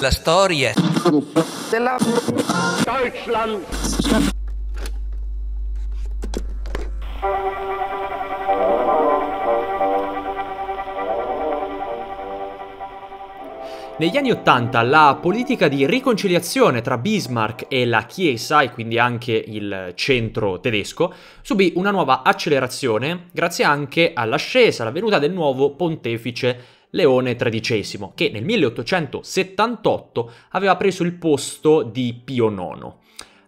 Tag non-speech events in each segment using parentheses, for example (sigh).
La storia della Deutschland. Negli anni Ottanta la politica di riconciliazione tra Bismarck e la Chiesa, e quindi anche il centro tedesco, subì una nuova accelerazione grazie anche all'ascesa, alla venuta del nuovo pontefice Leone XIII, che nel 1878 aveva preso il posto di Pio IX.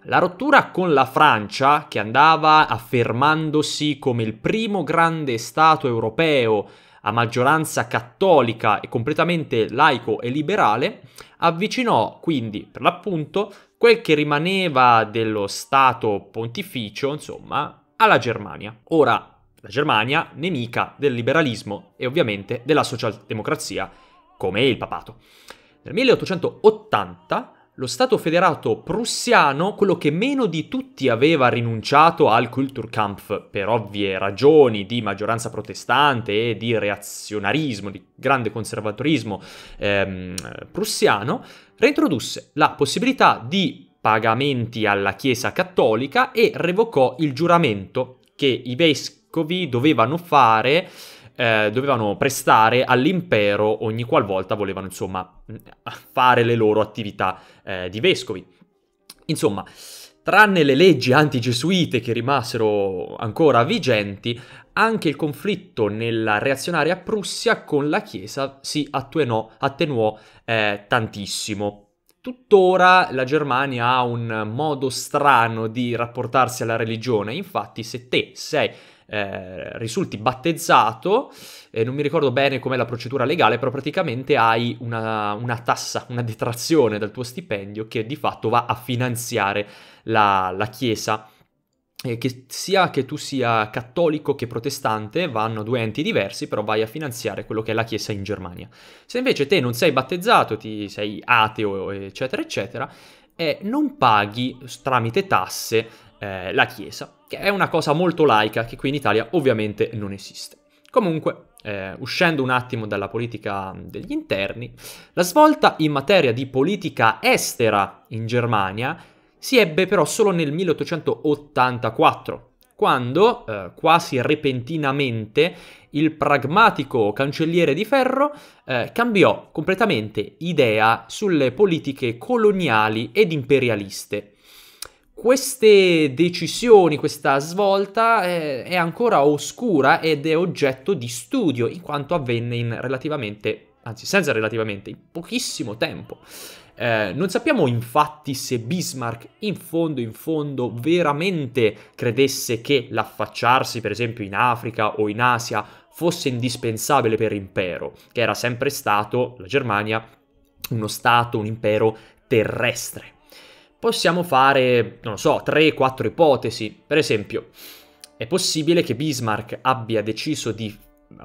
La rottura con la Francia, che andava affermandosi come il primo grande Stato europeo a maggioranza cattolica e completamente laico e liberale, avvicinò quindi, per l'appunto, quel che rimaneva dello Stato pontificio, insomma, alla Germania. Ora, la Germania nemica del liberalismo e ovviamente della socialdemocrazia come il papato. Nel 1880 lo Stato federato prussiano, quello che meno di tutti aveva rinunciato al Kulturkampf per ovvie ragioni di maggioranza protestante e di reazionarismo, di grande conservatorismo ehm, prussiano, reintrodusse la possibilità di pagamenti alla Chiesa cattolica e revocò il giuramento che i vescovi vescovi dovevano fare, eh, dovevano prestare all'impero ogni qualvolta volevano, insomma, (laughs) fare le loro attività eh, di vescovi. Insomma, Tranne le leggi antigesuite che rimasero ancora vigenti, anche il conflitto nella reazionaria Prussia con la Chiesa si attuenò, attenuò eh, tantissimo. Tuttora la Germania ha un modo strano di rapportarsi alla religione, infatti se te sei eh, risulti battezzato, eh, non mi ricordo bene com'è la procedura legale, però praticamente hai una, una, tassa, una detrazione dal tuo stipendio che di fatto va a finanziare la, la Chiesa. che sia che tu sia cattolico che protestante, vanno due enti diversi, però vai a finanziare quello che è la Chiesa in Germania. Se invece te non sei battezzato, ti sei ateo, eccetera, eccetera, eh, non paghi tramite tasse eh, la Chiesa, che è una cosa molto laica che qui in Italia ovviamente non esiste. Comunque, eh, uscendo un attimo dalla politica mm, degli interni, la svolta in materia di politica estera in Germania si ebbe però solo nel 1884, quando, eh, quasi repentinamente, il pragmatico cancelliere di ferro eh, cambiò completamente idea sulle politiche coloniali ed imperialiste queste decisioni, questa svolta eh, è ancora oscura ed è oggetto di studio, in quanto avvenne in relativamente, anzi senza relativamente, in pochissimo tempo. Eh, non sappiamo infatti se Bismarck in fondo in fondo veramente credesse che l'affacciarsi per esempio in Africa o in Asia fosse indispensabile per l'impero, che era sempre stato, la Germania, uno stato, un impero terrestre possiamo fare, non lo so, 3-4 ipotesi. Per esempio, è possibile che Bismarck abbia deciso di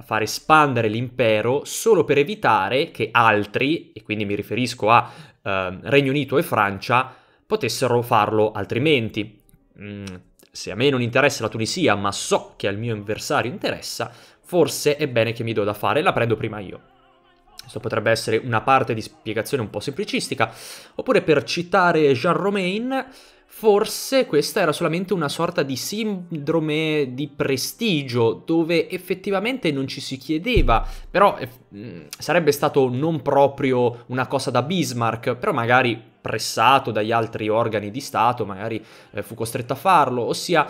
far espandere l'impero solo per evitare che altri, e quindi mi riferisco a eh, Regno Unito e Francia, potessero farlo altrimenti. Mm, se a me non interessa la Tunisia, ma so che al mio avversario interessa, forse è bene che mi do da fare la prendo prima io. Questo potrebbe essere una parte di spiegazione un po' semplicistica. Oppure per citare Jean Romain, forse questa era solamente una sorta di sindrome di prestigio, dove effettivamente non ci si chiedeva, però eh, sarebbe stato non proprio una cosa da Bismarck, però magari pressato dagli altri organi di Stato, magari eh, fu costretto a farlo, ossia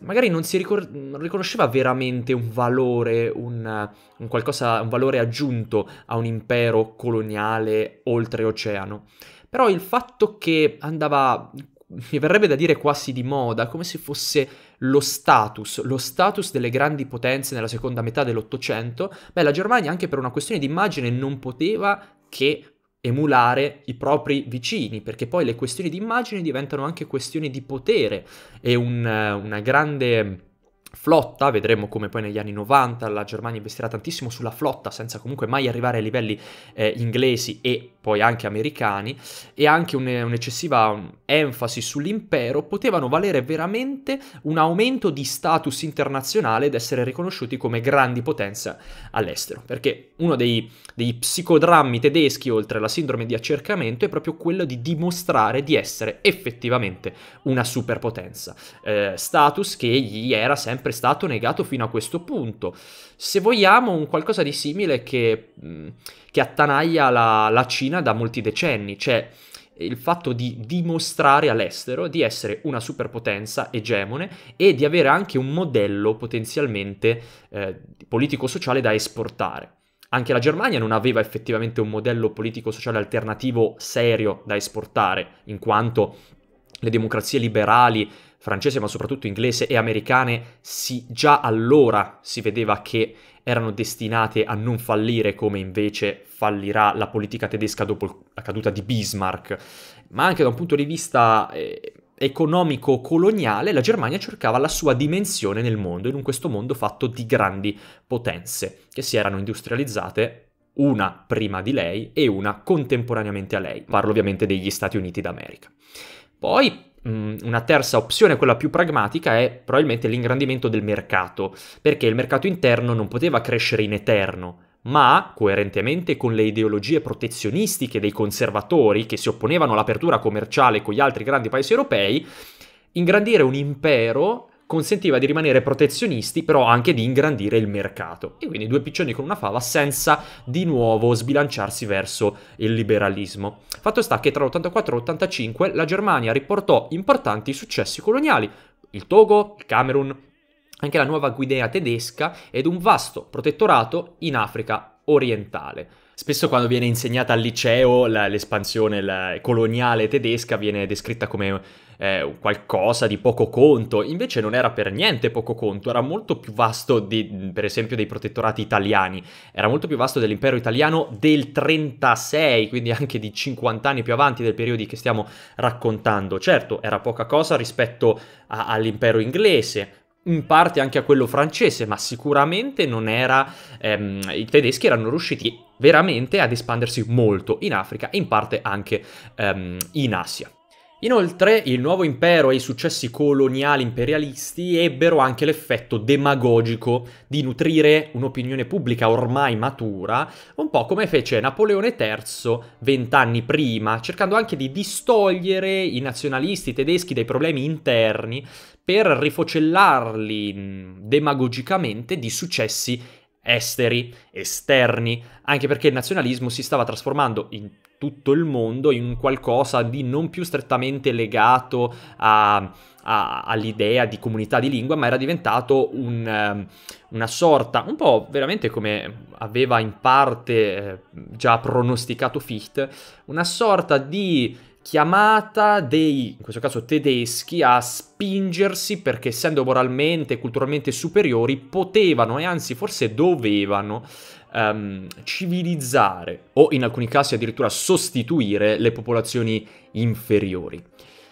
magari non si ricor- non riconosceva veramente un valore, un, un, qualcosa, un valore aggiunto a un impero coloniale oltreoceano. Però il fatto che andava, mi verrebbe da dire quasi di moda, come se fosse lo status, lo status delle grandi potenze nella seconda metà dell'Ottocento, beh la Germania anche per una questione di immagine non poteva che emulare i propri vicini, perché poi le questioni di immagine diventano anche questioni di potere e un, eh, una grande flotta, vedremo come poi negli anni 90 la Germania investirà tantissimo sulla flotta senza comunque mai arrivare ai livelli eh, inglesi e poi anche americani, e anche un'eccessiva um, enfasi sull'impero, potevano valere veramente un aumento di status internazionale ed essere riconosciuti come grandi potenze all'estero. Perché uno dei, dei psicodrammi tedeschi, oltre alla sindrome di accercamento, è proprio quello di dimostrare di essere effettivamente una superpotenza. Eh, status che gli era sempre stato negato fino a questo punto. Se vogliamo un qualcosa di simile che, mm, che attanaglia la, la Cina Cina da molti decenni, cioè il fatto di dimostrare all'estero di essere una superpotenza egemone e di avere anche un modello potenzialmente eh, politico-sociale da esportare. Anche la Germania non aveva effettivamente un modello politico-sociale alternativo serio da esportare, in quanto le democrazie liberali francese ma soprattutto inglese e americane si, già allora si vedeva che erano destinate a non fallire come invece fallirà la politica tedesca dopo la caduta di Bismarck, ma anche da un punto di vista eh, economico coloniale la Germania cercava la sua dimensione nel mondo, in questo mondo fatto di grandi potenze che si erano industrializzate una prima di lei e una contemporaneamente a lei. Parlo ovviamente degli Stati Uniti d'America. Poi Mm, una terza opzione, quella più pragmatica, è probabilmente l'ingrandimento del mercato, perché il mercato interno non poteva crescere in eterno, ma, coerentemente con le ideologie protezionistiche dei conservatori che si opponevano all'apertura commerciale con gli altri grandi paesi europei, ingrandire un impero consentiva di rimanere protezionisti, però anche di ingrandire il mercato. E quindi due piccioni con una fava senza di nuovo sbilanciarsi verso il liberalismo. Fatto sta che tra l'84 e l'85 la Germania riportò importanti successi coloniali, il Togo, il Camerun, anche la Nuova Guinea tedesca ed un vasto protettorato in Africa orientale. Spesso quando viene insegnata al liceo l'espansione coloniale tedesca viene descritta come eh, qualcosa di poco conto, invece non era per niente poco conto, era molto più vasto di, per esempio dei protettorati italiani, era molto più vasto dell'impero italiano del 36, quindi anche di 50 anni più avanti del periodo che stiamo raccontando. Certo, era poca cosa rispetto a, all'impero inglese, in parte anche a quello francese, ma sicuramente non era. Ehm, I tedeschi erano riusciti veramente ad espandersi molto in Africa e in parte anche ehm, in Asia. Inoltre, il nuovo impero e i successi coloniali imperialisti ebbero anche l'effetto demagogico di nutrire un'opinione pubblica ormai matura, un po' come fece Napoleone III vent'anni prima, cercando anche di distogliere i nazionalisti tedeschi dai problemi interni per rifocellarli mm, demagogicamente di successi esteri, esterni, anche perché il nazionalismo si stava trasformando in tutto il mondo in qualcosa di non più strettamente legato a, a, all'idea di comunità di lingua, ma era diventato un, ehm, una sorta, un po' veramente come aveva in parte eh, già pronosticato Fichte, una sorta di chiamata dei, in questo caso tedeschi, a spingersi perché essendo moralmente e culturalmente superiori potevano e anzi forse dovevano um, civilizzare o in alcuni casi addirittura sostituire le popolazioni inferiori.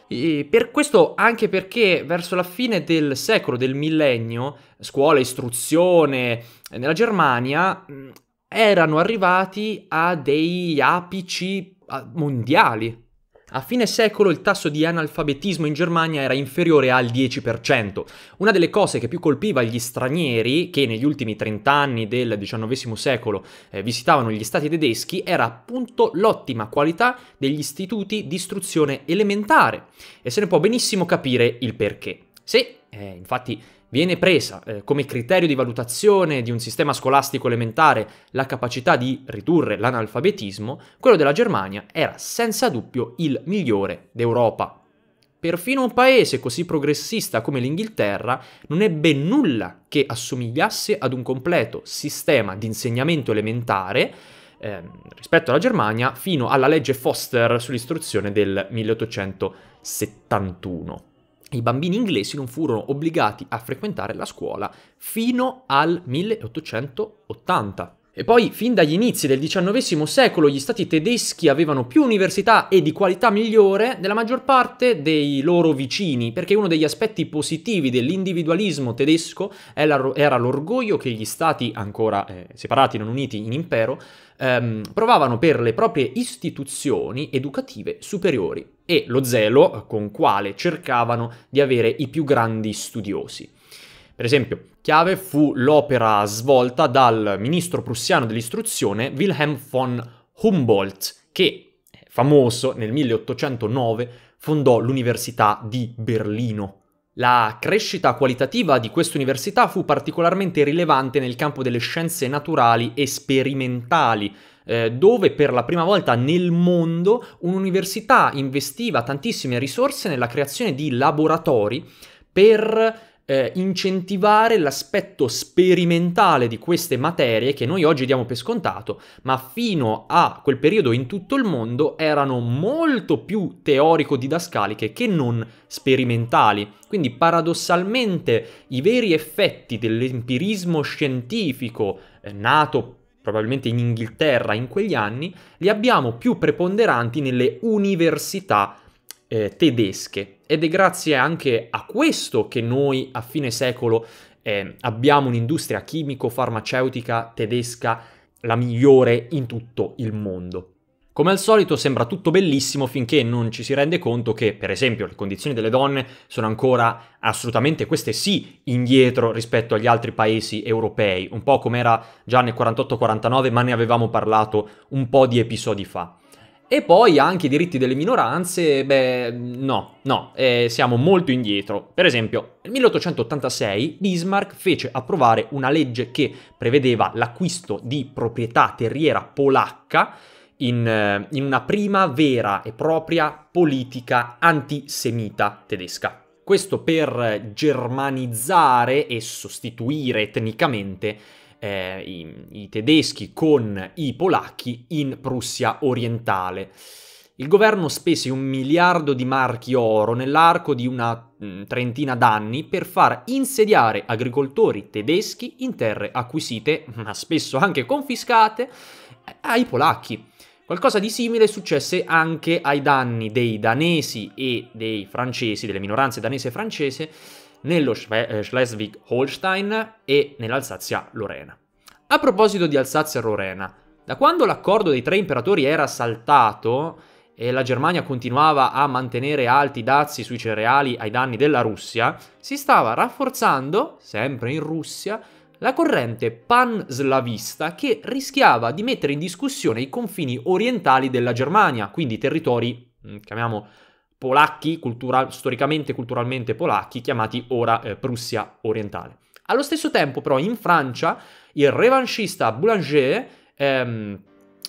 E per questo anche perché verso la fine del secolo, del millennio, scuola, istruzione eh, nella Germania mm, erano arrivati a dei apici mondiali a fine secolo il tasso di analfabetismo in Germania era inferiore al 10%. Una delle cose che più colpiva gli stranieri che negli ultimi 30 anni del XIX secolo eh, visitavano gli stati tedeschi era appunto l'ottima qualità degli istituti di istruzione elementare e se ne può benissimo capire il perché. Se, eh, infatti, viene presa eh, come criterio di valutazione di un sistema scolastico elementare la capacità di ridurre l'analfabetismo, quello della Germania era senza dubbio il migliore d'Europa. Perfino un paese così progressista come l'Inghilterra non ebbe nulla che assomigliasse ad un completo sistema di insegnamento elementare eh, rispetto alla Germania fino alla legge Foster sull'istruzione del 1871 i bambini inglesi non furono obbligati a frequentare la scuola fino al 1880. E poi, fin dagli inizi del XIX secolo, gli stati tedeschi avevano più università e di qualità migliore della maggior parte dei loro vicini, perché uno degli aspetti positivi dell'individualismo tedesco era l'orgoglio che gli stati ancora eh, separati, non uniti in impero, ehm, provavano per le proprie istituzioni educative superiori e lo zelo con quale cercavano di avere i più grandi studiosi. Per esempio, chiave fu l'opera svolta dal ministro prussiano dell'istruzione Wilhelm von Humboldt, che, famoso, nel 1809 fondò l'Università di Berlino. La crescita qualitativa di quest'università fu particolarmente rilevante nel campo delle scienze naturali e sperimentali, eh, dove per la prima volta nel mondo un'università investiva tantissime risorse nella creazione di laboratori per eh, incentivare l'aspetto sperimentale di queste materie che noi oggi diamo per scontato, ma fino a quel periodo in tutto il mondo erano molto più teorico-didascaliche che non sperimentali. Quindi paradossalmente i veri effetti dell'empirismo scientifico eh, nato probabilmente in Inghilterra in quegli anni, li abbiamo più preponderanti nelle università eh, tedesche, ed è grazie anche a questo che noi a fine secolo eh, abbiamo un'industria chimico-farmaceutica tedesca la migliore in tutto il mondo. Come al solito sembra tutto bellissimo finché non ci si rende conto che, per esempio, le condizioni delle donne sono ancora assolutamente queste sì indietro rispetto agli altri paesi europei, un po' come era già nel 48-49, ma ne avevamo parlato un po' di episodi fa. E poi anche i diritti delle minoranze, beh, no, no, eh, siamo molto indietro. Per esempio, nel 1886 Bismarck fece approvare una legge che prevedeva l'acquisto di proprietà terriera polacca in, eh, in una prima vera e propria politica antisemita tedesca. Questo per germanizzare e sostituire etnicamente eh, i, i tedeschi con i polacchi in Prussia orientale. Il governo spese un miliardo di marchi oro nell'arco di una mm, trentina d'anni per far insediare agricoltori tedeschi in terre acquisite, ma spesso anche confiscate, ai polacchi. Qualcosa di simile successe anche ai danni dei danesi e dei francesi, delle minoranze danese e francese, nello eh, Schleswig-Holstein e nell'Alsazia-Lorena. A proposito di Alsazia-Lorena, da quando l'accordo dei tre imperatori era saltato e la Germania continuava a mantenere alti dazi sui cereali ai danni della Russia, si stava rafforzando, sempre in Russia, la corrente panslavista che rischiava di mettere in discussione i confini orientali della Germania, quindi territori, mm, chiamiamo polacchi, cultura, storicamente e culturalmente polacchi, chiamati ora eh, Prussia orientale. Allo stesso tempo, però, in Francia il revanchista Boulanger ehm,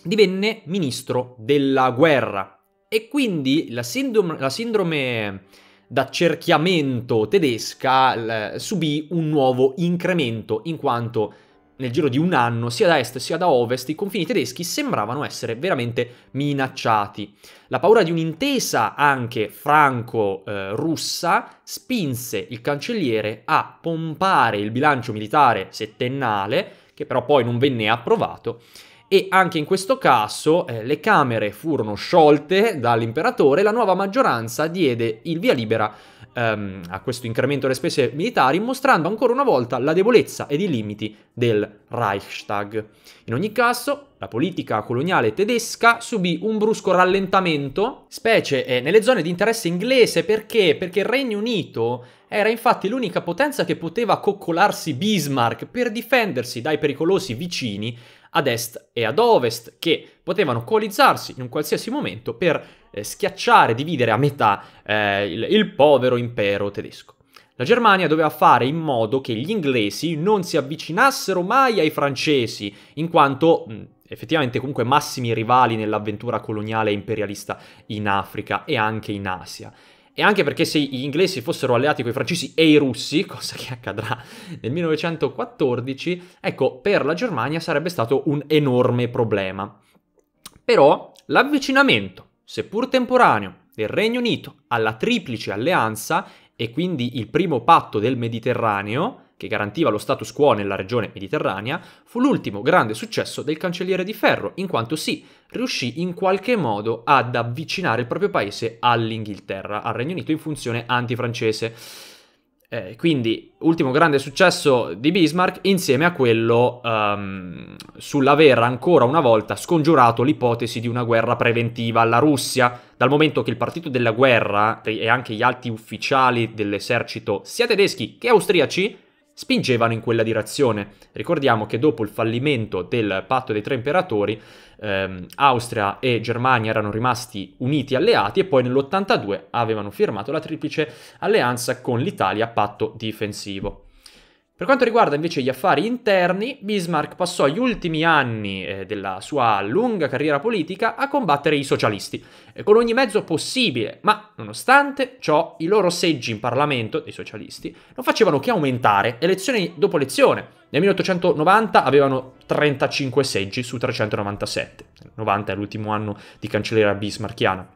divenne ministro della guerra e quindi la sindrome, la sindrome d'accerchiamento tedesca l- subì un nuovo incremento in quanto nel giro di un anno, sia da est sia da ovest, i confini tedeschi sembravano essere veramente minacciati. La paura di un'intesa anche franco-russa spinse il cancelliere a pompare il bilancio militare settennale, che però poi non venne approvato, e anche in questo caso eh, le Camere furono sciolte dall'imperatore e la nuova maggioranza diede il via libera um, a questo incremento delle spese militari, mostrando ancora una volta la debolezza ed i limiti del Reichstag. In ogni caso, la politica coloniale tedesca subì un brusco rallentamento, specie eh, nelle zone di interesse inglese, perché? Perché il Regno Unito era infatti l'unica potenza che poteva coccolarsi Bismarck per difendersi dai pericolosi vicini ad est e ad ovest, che potevano coalizzarsi in un qualsiasi momento per eh, schiacciare, dividere a metà eh, il, il povero impero tedesco. La Germania doveva fare in modo che gli inglesi non si avvicinassero mai ai francesi, in quanto mh, mm, effettivamente comunque massimi rivali nell'avventura coloniale e imperialista in Africa e anche in Asia. E anche perché se gli inglesi fossero alleati con i francesi e i russi, (laughs) cosa che accadrà nel 1914, ecco, per la Germania sarebbe stato un enorme problema. Però l'avvicinamento seppur temporaneo, del Regno Unito alla triplice alleanza e quindi il primo patto del Mediterraneo, che garantiva lo status quo nella regione mediterranea, fu l'ultimo grande successo del cancelliere di ferro, in quanto sì, riuscì in qualche modo ad avvicinare il proprio paese all'Inghilterra, al Regno Unito in funzione antifrancese. Eh, quindi, ultimo grande successo di Bismarck insieme a quello um, sull'aver ancora una volta scongiurato l'ipotesi di una guerra preventiva alla Russia, dal momento che il partito della guerra e anche gli alti ufficiali dell'esercito, sia tedeschi che austriaci, spingevano in quella direzione. Ricordiamo che dopo il fallimento del patto dei tre imperatori, ehm, Austria e Germania erano rimasti uniti alleati e poi nell'82 avevano firmato la triplice alleanza con l'Italia a patto difensivo. Per quanto riguarda invece gli affari interni, Bismarck passò gli ultimi anni eh, della sua lunga carriera politica a combattere i socialisti, eh, con ogni mezzo possibile, ma nonostante ciò i loro seggi in Parlamento, dei socialisti, non facevano che aumentare elezione dopo elezione. Nel 1890 avevano 35 seggi su 397, 90 è l'ultimo anno di cancelliera bismarchiana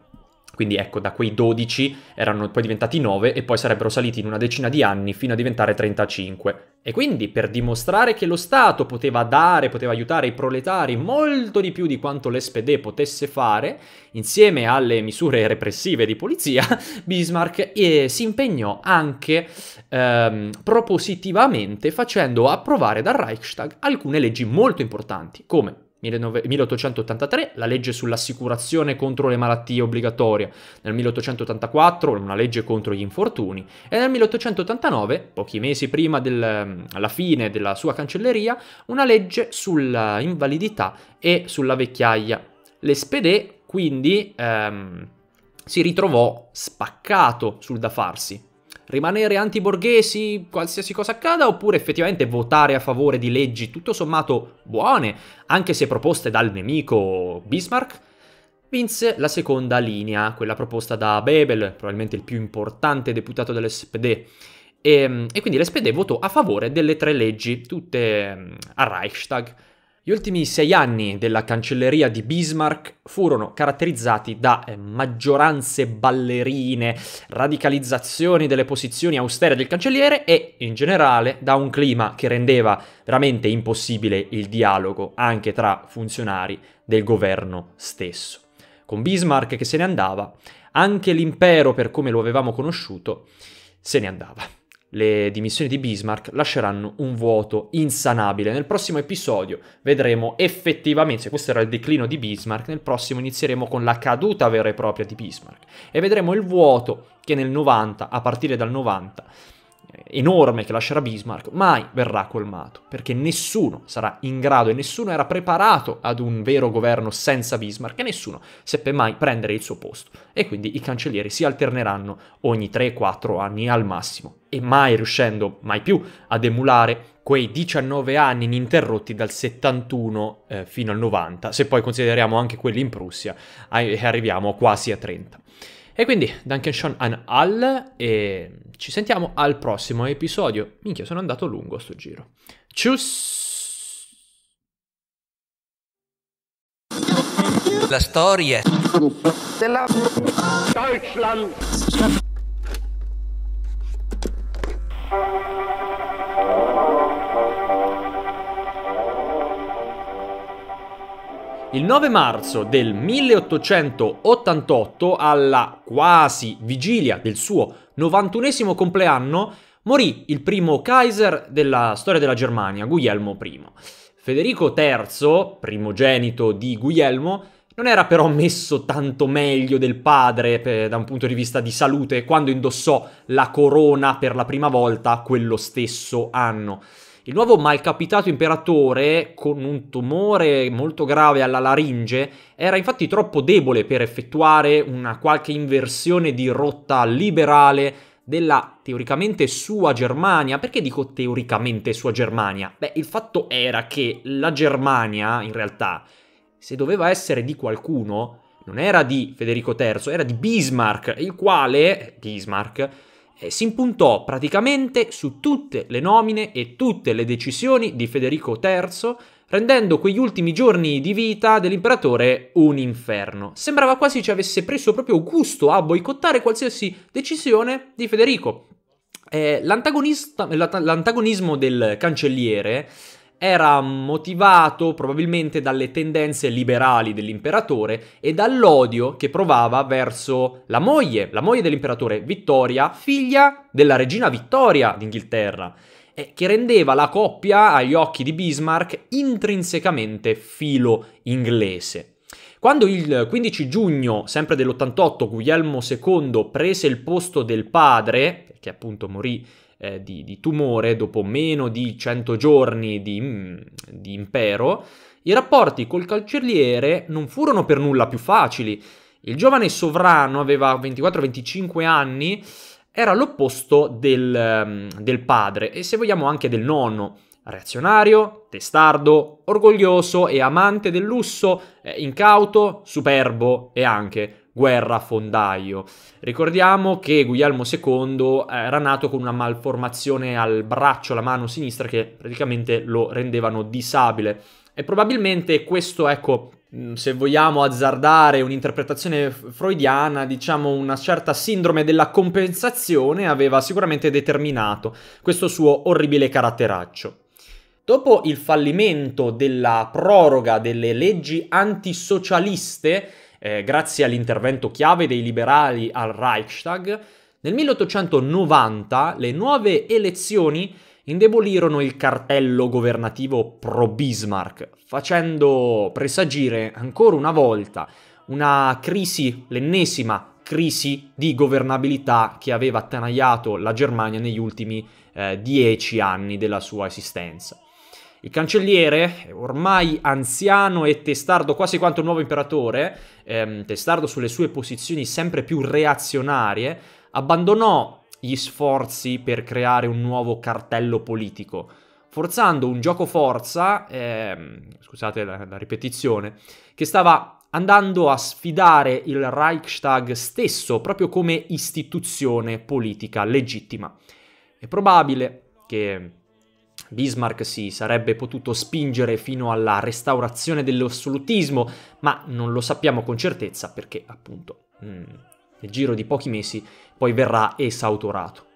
quindi ecco da quei 12 erano poi diventati 9 e poi sarebbero saliti in una decina di anni fino a diventare 35. E quindi per dimostrare che lo Stato poteva dare, poteva aiutare i proletari molto di più di quanto l'SPD potesse fare, insieme alle misure repressive di polizia, (laughs) Bismarck eh, si impegnò anche ehm, propositivamente facendo approvare dal Reichstag alcune leggi molto importanti, come 1883 la legge sull'assicurazione contro le malattie obbligatoria, nel 1884 una legge contro gli infortuni e nel 1889, pochi mesi prima della fine della sua cancelleria, una legge sulla invalidità e sulla vecchiaia. L'espedè quindi ehm, si ritrovò spaccato sul da farsi, rimanere antiborghesi, qualsiasi cosa accada, oppure effettivamente votare a favore di leggi tutto sommato buone, anche se proposte dal nemico Bismarck, vinse la seconda linea, quella proposta da Bebel, probabilmente il più importante deputato dell'SPD. E, ehm, e quindi l'SPD votò a favore delle tre leggi, tutte ehm, al Reichstag gli ultimi sei anni della cancelleria di Bismarck furono caratterizzati da eh, maggioranze ballerine, radicalizzazioni delle posizioni austere del cancelliere e, in generale, da un clima che rendeva veramente impossibile il dialogo anche tra funzionari del governo stesso. Con Bismarck che se ne andava, anche l'impero per come lo avevamo conosciuto se ne andava le dimissioni di Bismarck lasceranno un vuoto insanabile. Nel prossimo episodio vedremo effettivamente, questo era il declino di Bismarck, nel prossimo inizieremo con la caduta vera e propria di Bismarck e vedremo il vuoto che nel 90, a partire dal 90, enorme che lascerà Bismarck mai verrà colmato, perché nessuno sarà in grado e nessuno era preparato ad un vero governo senza Bismarck e nessuno seppe mai prendere il suo posto. E quindi i cancellieri si alterneranno ogni 3-4 anni al massimo e mai riuscendo mai più ad emulare quei 19 anni ininterrotti dal 71 eh, fino al 90, se poi consideriamo anche quelli in Prussia arriviamo quasi a 30. E quindi Duncan Sean and Al e ci sentiamo al prossimo episodio. Minchia, sono andato lungo sto giro. Tschüss! La storia della Deutschland. Thank Il 9 marzo del 1888, alla quasi vigilia del suo 91 compleanno, morì il primo Kaiser della storia della Germania, Guglielmo I. Federico III, primogenito di Guglielmo, non era però messo tanto meglio del padre per, da un punto di vista di salute quando indossò la corona per la prima volta quello stesso anno. Il nuovo malcapitato imperatore, con un tumore molto grave alla laringe, era infatti troppo debole per effettuare una qualche inversione di rotta liberale della teoricamente sua Germania. Perché dico teoricamente sua Germania? Beh, il fatto era che la Germania, in realtà, se doveva essere di qualcuno, non era di Federico III, era di Bismarck, il quale, Bismarck, eh, si impuntò praticamente su tutte le nomine e tutte le decisioni di Federico III, rendendo quegli ultimi giorni di vita dell'imperatore un inferno. Sembrava quasi ci avesse preso proprio gusto a boicottare qualsiasi decisione di Federico. Eh, l'antagonismo del cancelliere era motivato probabilmente dalle tendenze liberali dell'imperatore e dall'odio che provava verso la moglie, la moglie dell'imperatore Vittoria, figlia della regina Vittoria d'Inghilterra, che rendeva la coppia agli occhi di Bismarck intrinsecamente filo inglese. Quando il 15 giugno, sempre dell'88, Guglielmo II prese il posto del padre, che appunto morì eh, di, di, tumore dopo meno di 100 giorni di, mm, di impero, i rapporti col cancelliere non furono per nulla più facili. Il giovane sovrano aveva 24-25 anni, era l'opposto del, mm, del padre e se vogliamo anche del nonno reazionario, testardo, orgoglioso e amante del lusso, eh, incauto, superbo e anche guerra fondaio. Ricordiamo che Guglielmo II eh, era nato con una malformazione al braccio, alla mano sinistra, che praticamente lo rendevano disabile. E probabilmente questo, ecco, mm, se vogliamo azzardare un'interpretazione freudiana, diciamo una certa sindrome della compensazione aveva sicuramente determinato questo suo orribile caratteraccio. Dopo il fallimento della proroga delle leggi antisocialiste, eh, grazie all'intervento chiave dei liberali al Reichstag, nel 1890 le nuove elezioni indebolirono il cartello governativo pro-Bismarck, facendo presagire ancora una volta una crisi, l'ennesima crisi di governabilità che aveva attanagliato la Germania negli ultimi eh, dieci anni della sua esistenza. Il cancelliere, ormai anziano e testardo quasi quanto il nuovo imperatore, ehm, testardo sulle sue posizioni sempre più reazionarie, abbandonò gli sforzi per creare un nuovo cartello politico, forzando un gioco forza, ehm, scusate la, la ripetizione, che stava andando a sfidare il Reichstag stesso proprio come istituzione politica legittima. È probabile che Bismarck si sarebbe potuto spingere fino alla restaurazione dell'assolutismo, ma non lo sappiamo con certezza perché appunto mm, nel giro di pochi mesi poi verrà esautorato.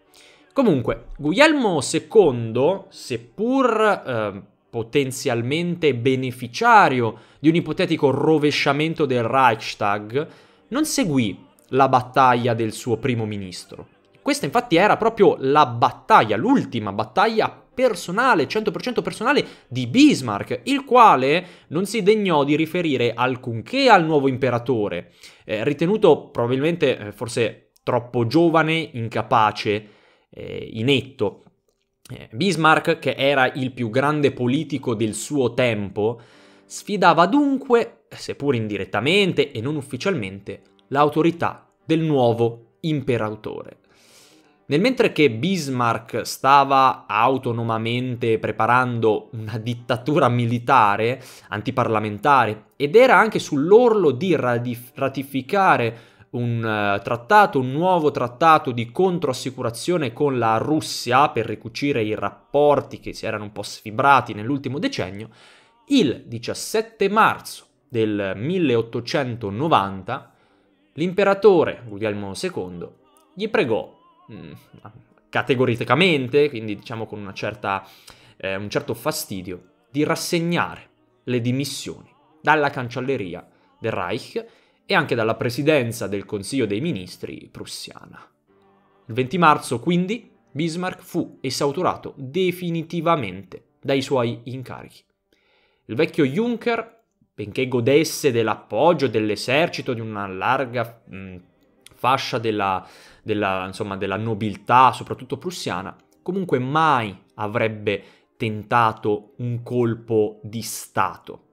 Comunque, Guglielmo II, seppur eh, potenzialmente beneficiario di un ipotetico rovesciamento del Reichstag, non seguì la battaglia del suo primo ministro. Questa infatti era proprio la battaglia, l'ultima battaglia personale, 100% personale di Bismarck, il quale non si degnò di riferire alcunché al nuovo imperatore, eh, ritenuto probabilmente eh, forse troppo giovane, incapace, eh, inetto. Eh, Bismarck, che era il più grande politico del suo tempo, sfidava dunque, seppur indirettamente e non ufficialmente, l'autorità del nuovo imperatore. Nel mentre che Bismarck stava autonomamente preparando una dittatura militare, antiparlamentare, ed era anche sull'orlo di ratificare un eh, trattato, un nuovo trattato di controassicurazione con la Russia per ricucire i rapporti che si erano un po' sfibrati nell'ultimo decennio, il 17 marzo del 1890 l'imperatore Guglielmo II gli pregò Mm, categoricamente, quindi diciamo con certa, eh, un certo fastidio, di rassegnare le dimissioni dalla cancelleria del Reich e anche dalla presidenza del Consiglio dei Ministri prussiana. Il 20 marzo, quindi, Bismarck fu esautorato definitivamente dai suoi incarichi. Il vecchio Juncker, benché godesse dell'appoggio dell'esercito di una larga mh, mm, fascia della, della, insomma, della nobiltà, soprattutto prussiana, comunque mai avrebbe tentato un colpo di Stato,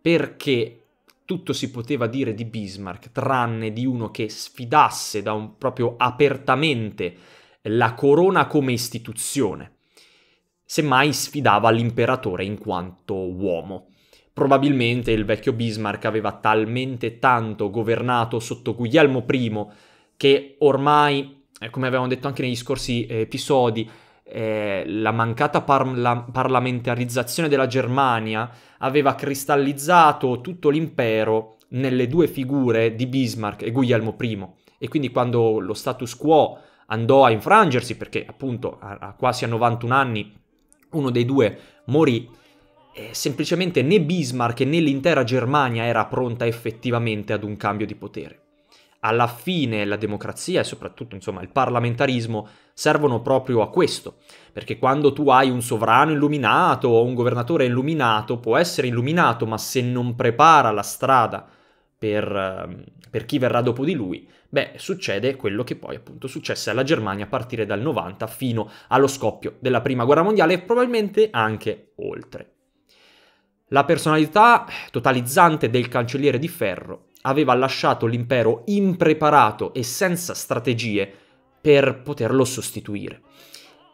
perché tutto si poteva dire di Bismarck, tranne di uno che sfidasse da un, proprio apertamente la corona come istituzione, semmai sfidava l'imperatore in quanto uomo. Probabilmente il vecchio Bismarck aveva talmente tanto governato sotto Guglielmo I che ormai, eh, come avevamo detto anche negli scorsi eh, episodi, eh, la mancata parla- parlamentarizzazione della Germania aveva cristallizzato tutto l'impero nelle due figure di Bismarck e Guglielmo I. E quindi quando lo status quo andò a infrangersi, perché appunto a, a quasi a 91 anni uno dei due morì, eh, semplicemente né Bismarck né l'intera Germania era pronta effettivamente ad un cambio di potere alla fine la democrazia e soprattutto insomma, il parlamentarismo servono proprio a questo, perché quando tu hai un sovrano illuminato o un governatore illuminato, può essere illuminato, ma se non prepara la strada per, ehm, per chi verrà dopo di lui, beh, succede quello che poi appunto successe alla Germania a partire dal 90 fino allo scoppio della Prima Guerra Mondiale e probabilmente anche oltre. La personalità totalizzante del cancelliere di ferro aveva lasciato l'impero impreparato e senza strategie per poterlo sostituire.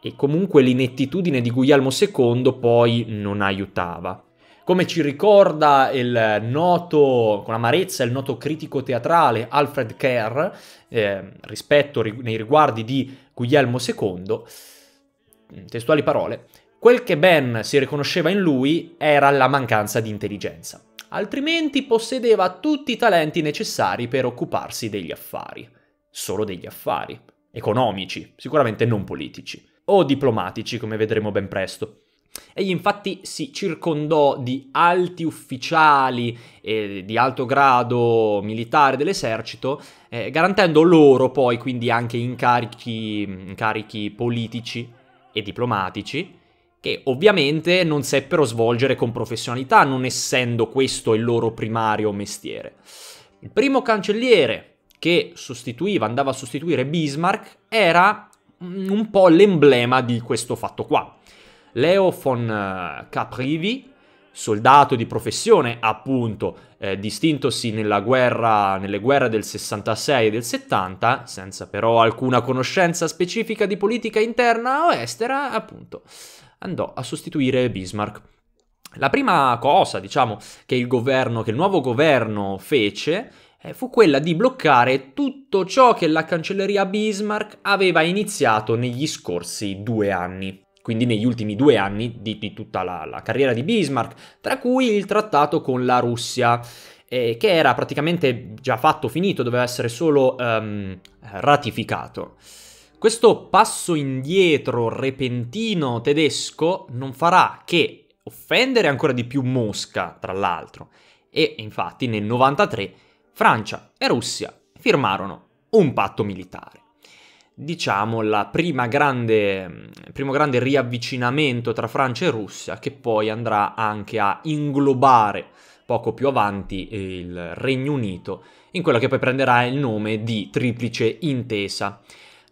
E comunque l'inettitudine di Guglielmo II poi non aiutava. Come ci ricorda il noto, con amarezza, il noto critico teatrale Alfred Kerr, eh, rispetto ri- nei riguardi di Guglielmo II, testuali parole, quel che Ben si riconosceva in lui era la mancanza di intelligenza altrimenti possedeva tutti i talenti necessari per occuparsi degli affari. Solo degli affari. Economici, sicuramente non politici. O diplomatici, come vedremo ben presto. Egli infatti si circondò di alti ufficiali eh, di alto grado militare dell'esercito, eh, garantendo loro poi quindi anche incarichi, incarichi politici e diplomatici, che ovviamente non seppero svolgere con professionalità, non essendo questo il loro primario mestiere. Il primo cancelliere che sostituiva, andava a sostituire Bismarck, era un po' l'emblema di questo fatto qua. Leo von eh, Caprivi, soldato di professione, appunto, eh, distintosi guerra, nelle guerre del 66 e del 70, senza però alcuna conoscenza specifica di politica interna o estera, appunto, andò a sostituire Bismarck. La prima cosa, diciamo, che il governo, che il nuovo governo fece eh, fu quella di bloccare tutto ciò che la cancelleria Bismarck aveva iniziato negli scorsi due anni quindi negli ultimi due anni di, di tutta la, la, carriera di Bismarck, tra cui il trattato con la Russia, eh, che era praticamente già fatto, finito, doveva essere solo um, ratificato. Questo passo indietro repentino tedesco non farà che offendere ancora di più Mosca, tra l'altro. E infatti nel 93 Francia e Russia firmarono un patto militare. Diciamo il primo grande riavvicinamento tra Francia e Russia che poi andrà anche a inglobare poco più avanti il Regno Unito in quello che poi prenderà il nome di triplice intesa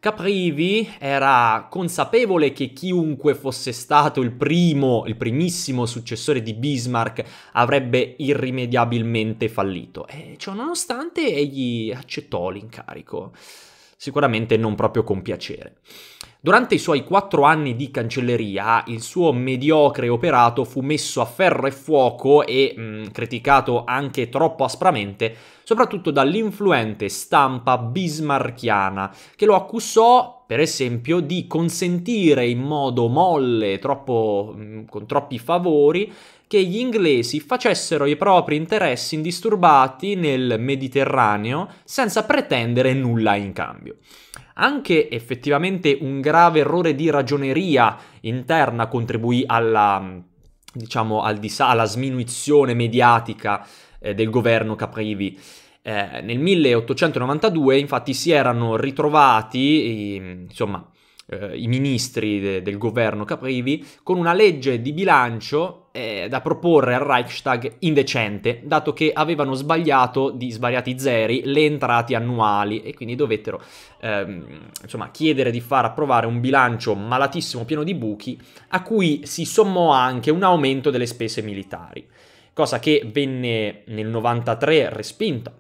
Caprivi era consapevole che chiunque fosse stato il primo, il primissimo successore di Bismarck avrebbe irrimediabilmente fallito e ciò nonostante egli accettò l'incarico, sicuramente non proprio con piacere. Durante i suoi quattro anni di cancelleria, il suo mediocre operato fu messo a ferro e fuoco e mh, mm, criticato anche troppo aspramente, soprattutto dall'influente stampa bismarchiana, che lo accusò, per esempio, di consentire in modo molle, troppo, mh, mm, con troppi favori, che gli inglesi facessero i propri interessi indisturbati nel Mediterraneo senza pretendere nulla in cambio. Anche effettivamente un grave errore di ragioneria interna contribuì alla, diciamo, al dis- alla sminuizione mediatica eh, del governo Caprivi. Eh, nel 1892 infatti si erano ritrovati, insomma, eh, i ministri de- del governo Caprivi con una legge di bilancio eh, da proporre al Reichstag indecente, dato che avevano sbagliato di svariati zeri le entrate annuali e quindi dovettero ehm, insomma, chiedere di far approvare un bilancio malatissimo pieno di buchi a cui si sommò anche un aumento delle spese militari, cosa che venne nel 93 respinta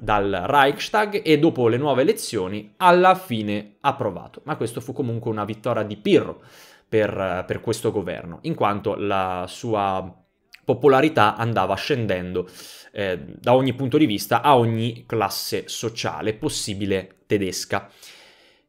dal Reichstag e dopo le nuove elezioni alla fine approvato. Ma questo fu comunque una vittoria di Pirro per, eh, per questo governo, in quanto la sua popolarità andava scendendo eh, da ogni punto di vista a ogni classe sociale possibile tedesca.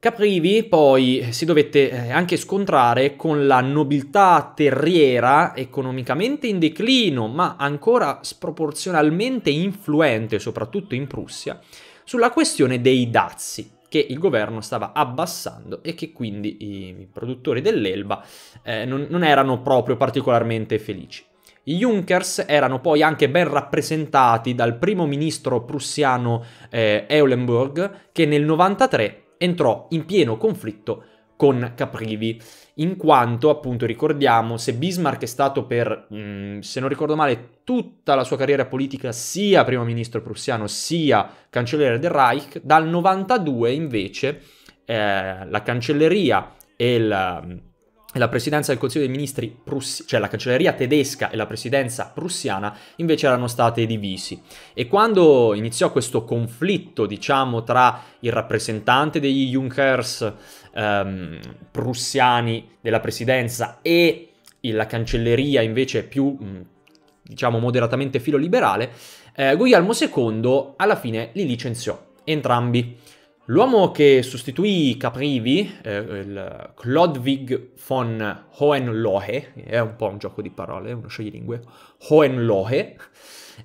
Caprivi poi eh, si dovette eh, anche scontrare con la nobiltà terriera economicamente in declino, ma ancora sproporzionalmente influente, soprattutto in Prussia, sulla questione dei dazi che il governo stava abbassando e che quindi i produttori dell'Elba eh, non, non erano proprio particolarmente felici. I Junkers erano poi anche ben rappresentati dal primo ministro prussiano eh, Eulenburg che nel 1993 entrò in pieno conflitto con Caprivi, in quanto, appunto, ricordiamo, se Bismarck è stato per, mh, mm, se non ricordo male, tutta la sua carriera politica sia primo ministro prussiano sia cancelliere del Reich, dal 92 invece eh, la cancelleria e il la presidenza del Consiglio dei Ministri, Prussi- cioè la cancelleria tedesca e la presidenza prussiana, invece erano state divisi. E quando iniziò questo conflitto, diciamo, tra il rappresentante degli Junkers ehm, prussiani della presidenza e la cancelleria invece più, mm, diciamo, moderatamente filoliberale, eh, Guglielmo II alla fine li licenziò entrambi. L'uomo che sostituì Caprivi, eh, Clodwig von Hohenlohe, è un po' un gioco di parole, uno scioglilingue, Hohenlohe,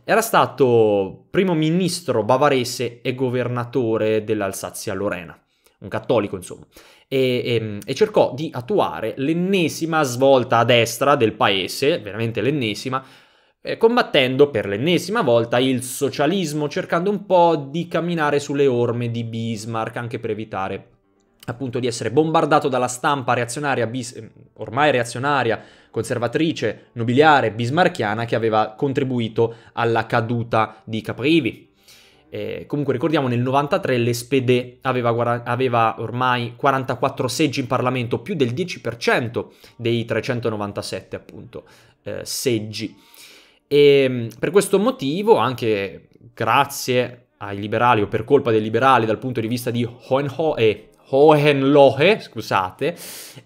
era stato primo ministro bavarese e governatore dell'Alsazia-Lorena, un cattolico insomma, e, e, ehm, e cercò di attuare l'ennesima svolta a destra del paese, veramente l'ennesima, eh, combattendo per l'ennesima volta il socialismo, cercando un po' di camminare sulle orme di Bismarck, anche per evitare appunto di essere bombardato dalla stampa reazionaria, bis- eh, ormai reazionaria, conservatrice, nobiliare, bismarchiana che aveva contribuito alla caduta di Caprivi. Eh, comunque ricordiamo nel 93 l'SPD aveva, guara- aveva ormai 44 seggi in Parlamento, più del 10% dei 397 appunto eh, seggi. E ehm, per questo motivo, anche grazie ai liberali o per colpa dei liberali dal punto di vista di Hohenlohe, eh, Hohenlohe, scusate,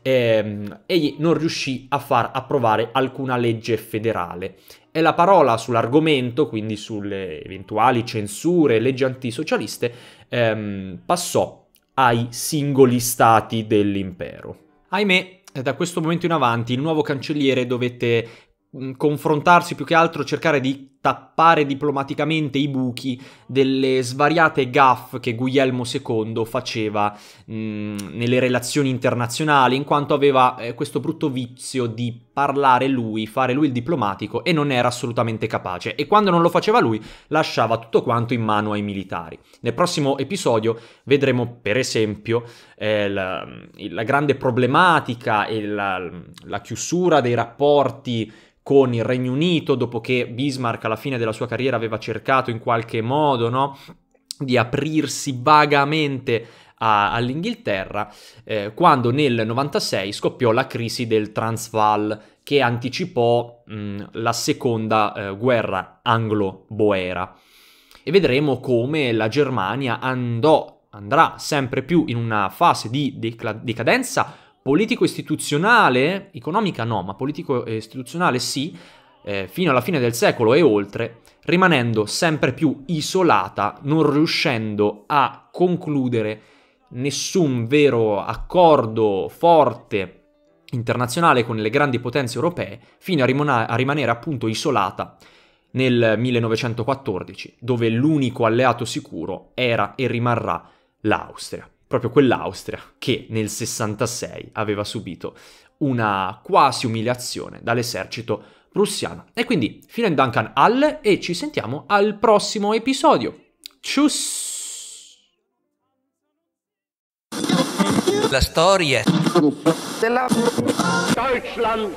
ehm, egli non riuscì a far approvare alcuna legge federale. E la parola sull'argomento, quindi sulle eventuali censure e leggi antisocialiste, ehm, passò ai singoli stati dell'impero. Ahimè, da questo momento in avanti il nuovo cancelliere dovette confrontarsi più che altro, cercare di tappare diplomaticamente i buchi delle svariate gaffe che Guglielmo II faceva mh, mm, nelle relazioni internazionali, in quanto aveva eh, questo brutto vizio di parlare lui, fare lui il diplomatico e non era assolutamente capace e quando non lo faceva lui lasciava tutto quanto in mano ai militari. Nel prossimo episodio vedremo per esempio eh, la, la, grande problematica e la, la chiusura dei rapporti con il Regno Unito dopo che Bismarck alla fine della sua carriera aveva cercato in qualche modo, no? di aprirsi vagamente all'Inghilterra, eh, quando nel 96 scoppiò la crisi del Transvaal che anticipò mh, mm, la seconda eh, guerra anglo-boera. E vedremo come la Germania andò, andrà sempre più in una fase di decadenza politico-istituzionale, economica no, ma politico-istituzionale eh, sì, eh, fino alla fine del secolo e oltre, rimanendo sempre più isolata, non riuscendo a concludere nessun vero accordo forte internazionale con le grandi potenze europee, fino a, rimona- a rimanere appunto isolata nel 1914, dove l'unico alleato sicuro era e rimarrà l'Austria. Proprio quell'Austria che nel 66 aveva subito una quasi umiliazione dall'esercito russiana. E quindi, fine Duncan an e ci sentiamo al prossimo episodio. Tschüss! La storia della Deutschland.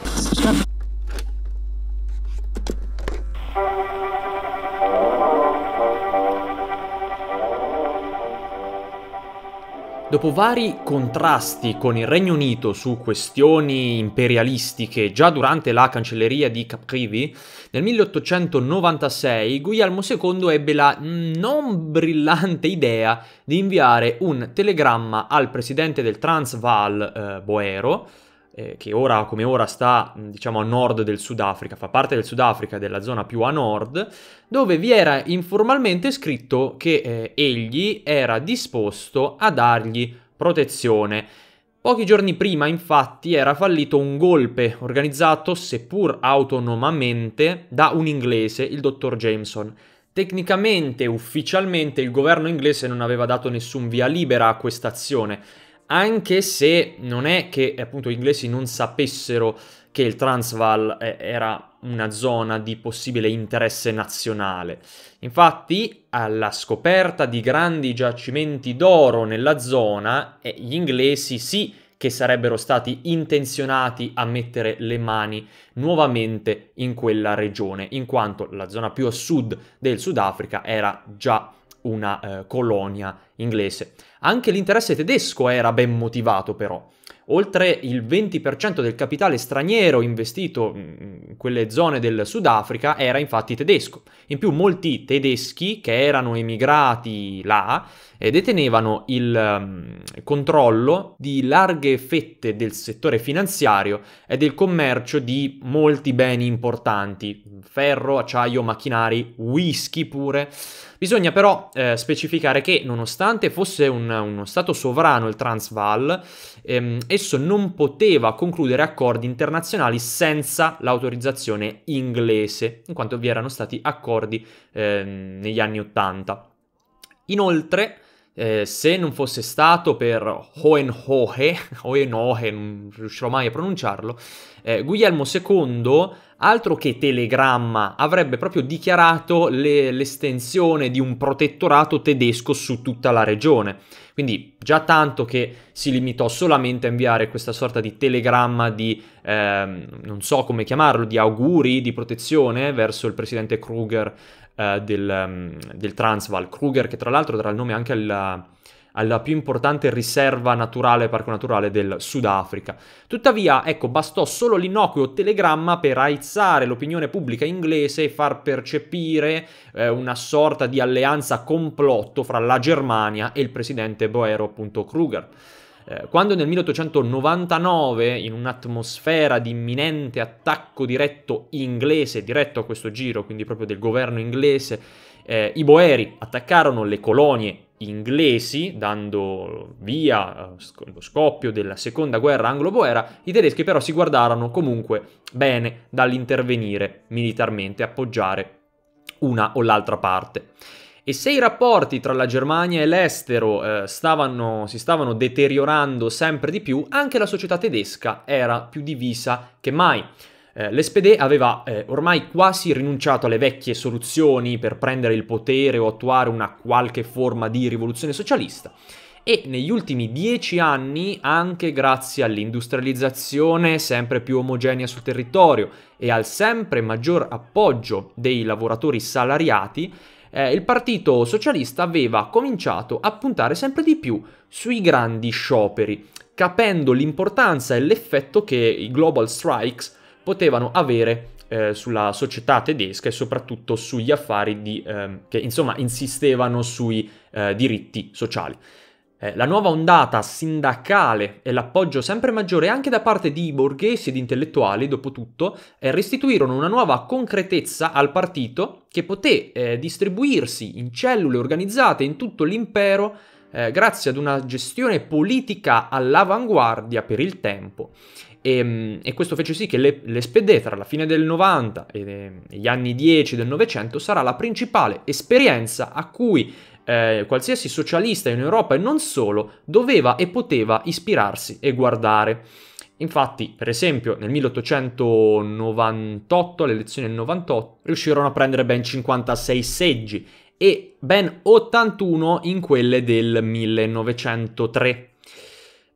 Dopo vari contrasti con il Regno Unito su questioni imperialistiche già durante la cancelleria di Caprivi, nel 1896 Guglielmo II ebbe la non brillante idea di inviare un telegramma al presidente del Transvaal, eh, Boero, eh, che ora come ora sta diciamo a nord del Sudafrica, fa parte del Sudafrica, della zona più a nord, dove vi era informalmente scritto che eh, egli era disposto a dargli protezione. Pochi giorni prima, infatti, era fallito un golpe organizzato, seppur autonomamente, da un inglese, il dottor Jameson. Tecnicamente, ufficialmente, il governo inglese non aveva dato nessun via libera a quest'azione, anche se non è che appunto gli inglesi non sapessero che il Transvaal eh, era una zona di possibile interesse nazionale. Infatti, alla scoperta di grandi giacimenti d'oro nella zona, eh, gli inglesi sì che sarebbero stati intenzionati a mettere le mani nuovamente in quella regione, in quanto la zona più a sud del Sudafrica era già una eh, colonia inglese. Anche l'interesse tedesco era ben motivato però oltre il 20% del capitale straniero investito mm, mm, in quelle zone del Sudafrica era infatti tedesco. In più molti tedeschi che erano emigrati là eh, detenevano il um, controllo di larghe fette del settore finanziario e del commercio di molti beni importanti, ferro, acciaio, macchinari, whisky pure. Bisogna però eh, specificare che nonostante fosse un, uno stato sovrano il Transvaal, ehm, esso non poteva concludere accordi internazionali senza l'autorizzazione inglese, in quanto vi erano stati accordi ehm, negli anni Ottanta. Inoltre, eh, se non fosse stato per Hohenhohe, (laughs) Hohenhohe, non riuscirò mai a pronunciarlo, eh, Guglielmo II altro che telegramma, avrebbe proprio dichiarato le, l'estensione di un protettorato tedesco su tutta la regione. Quindi già tanto che si limitò solamente a inviare questa sorta di telegramma di, ehm, non so come chiamarlo, di auguri, di protezione verso il presidente Kruger eh, del, del Transvaal. Kruger che tra l'altro darà il nome anche alla alla più importante riserva naturale, parco naturale del Sudafrica. Tuttavia, ecco, bastò solo l'innocuo telegramma per aizzare l'opinione pubblica inglese e far percepire eh, una sorta di alleanza complotto fra la Germania e il presidente Boero, appunto Kruger eh, quando nel 1899, in un'atmosfera di imminente attacco diretto inglese, diretto a questo giro, quindi proprio del governo inglese, eh, i boeri attaccarono le colonie inglesi, dando via eh, lo scoppio della seconda guerra anglo-boera, i tedeschi però si guardarono comunque bene dall'intervenire militarmente, appoggiare una o l'altra parte. E se i rapporti tra la Germania e l'estero eh, stavano, si stavano deteriorando sempre di più, anche la società tedesca era più divisa che mai. Eh, L'Espedè aveva eh, ormai quasi rinunciato alle vecchie soluzioni per prendere il potere o attuare una qualche forma di rivoluzione socialista e negli ultimi dieci anni, anche grazie all'industrializzazione sempre più omogenea sul territorio e al sempre maggior appoggio dei lavoratori salariati, eh, il Partito Socialista aveva cominciato a puntare sempre di più sui grandi scioperi, capendo l'importanza e l'effetto che i Global Strikes potevano avere eh, sulla società tedesca e soprattutto sugli affari di, eh, che insomma insistevano sui eh, diritti sociali. Eh, la nuova ondata sindacale e l'appoggio sempre maggiore anche da parte di borghesi ed intellettuali, dopo tutto, eh, restituirono una nuova concretezza al partito che poté eh, distribuirsi in cellule organizzate in tutto l'impero grazie ad una gestione politica all'avanguardia per il tempo e, ehm, e, questo fece sì che le, l'SPD tra la fine del 90 e, e gli anni 10 del Novecento sarà la principale esperienza a cui eh, qualsiasi socialista in Europa e non solo doveva e poteva ispirarsi e guardare. Infatti, per esempio, nel 1898, alle elezioni del 98, riuscirono a prendere ben 56 seggi e ben 81 in quelle del 1903.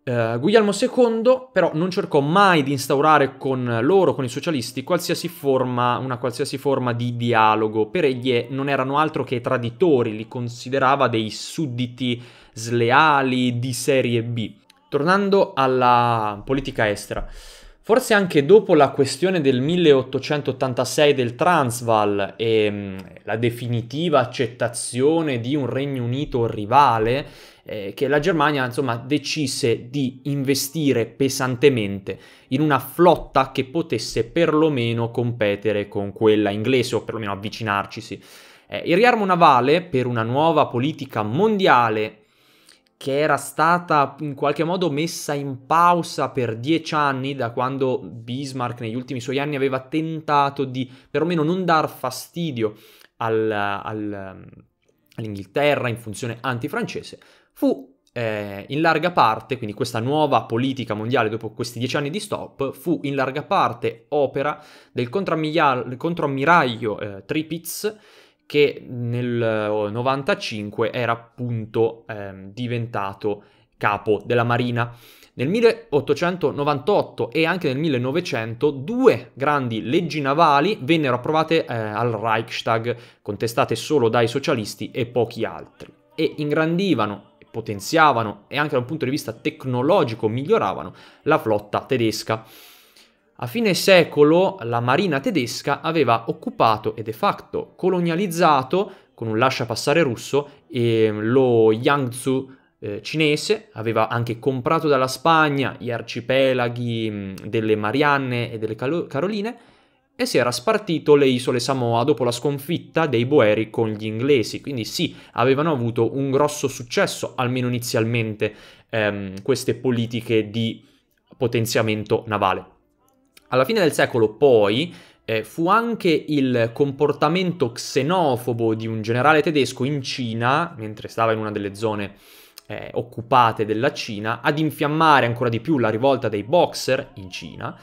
Uh, Guglielmo II però non cercò mai di instaurare con loro, con i socialisti, qualsiasi forma, una qualsiasi forma di dialogo. Per egli non erano altro che traditori, li considerava dei sudditi sleali di serie B. Tornando alla politica estera, Forse anche dopo la questione del 1886 del Transvaal e mm, la definitiva accettazione di un Regno Unito rivale, eh, che la Germania insomma decise di investire pesantemente in una flotta che potesse perlomeno competere con quella inglese o perlomeno avvicinarcisi. Eh, il riarmo navale per una nuova politica mondiale che era stata in qualche modo messa in pausa per dieci anni da quando Bismarck negli ultimi suoi anni aveva tentato di perlomeno non dar fastidio al, al, all'Inghilterra in funzione antifrancese, fu eh, in larga parte, quindi questa nuova politica mondiale dopo questi dieci anni di stop, fu in larga parte opera del contrammiraglio eh, Tripitz, che nel 95 era appunto ehm, diventato capo della Marina. Nel 1898 e anche nel 1900 due grandi leggi navali vennero approvate eh, al Reichstag, contestate solo dai socialisti e pochi altri, e ingrandivano, potenziavano e anche da un punto di vista tecnologico miglioravano la flotta tedesca. A fine secolo la marina tedesca aveva occupato e de facto colonializzato, con un lasciapassare russo, lo Yangtze eh, cinese, aveva anche comprato dalla Spagna gli arcipelaghi mm, delle Marianne e delle Calo- Caroline e si era spartito le isole Samoa dopo la sconfitta dei Boeri con gli inglesi. Quindi sì, avevano avuto un grosso successo, almeno inizialmente, ehm, queste politiche di potenziamento navale. Alla fine del secolo poi eh, fu anche il comportamento xenofobo di un generale tedesco in Cina, mentre stava in una delle zone eh, occupate della Cina, ad infiammare ancora di più la rivolta dei boxer in Cina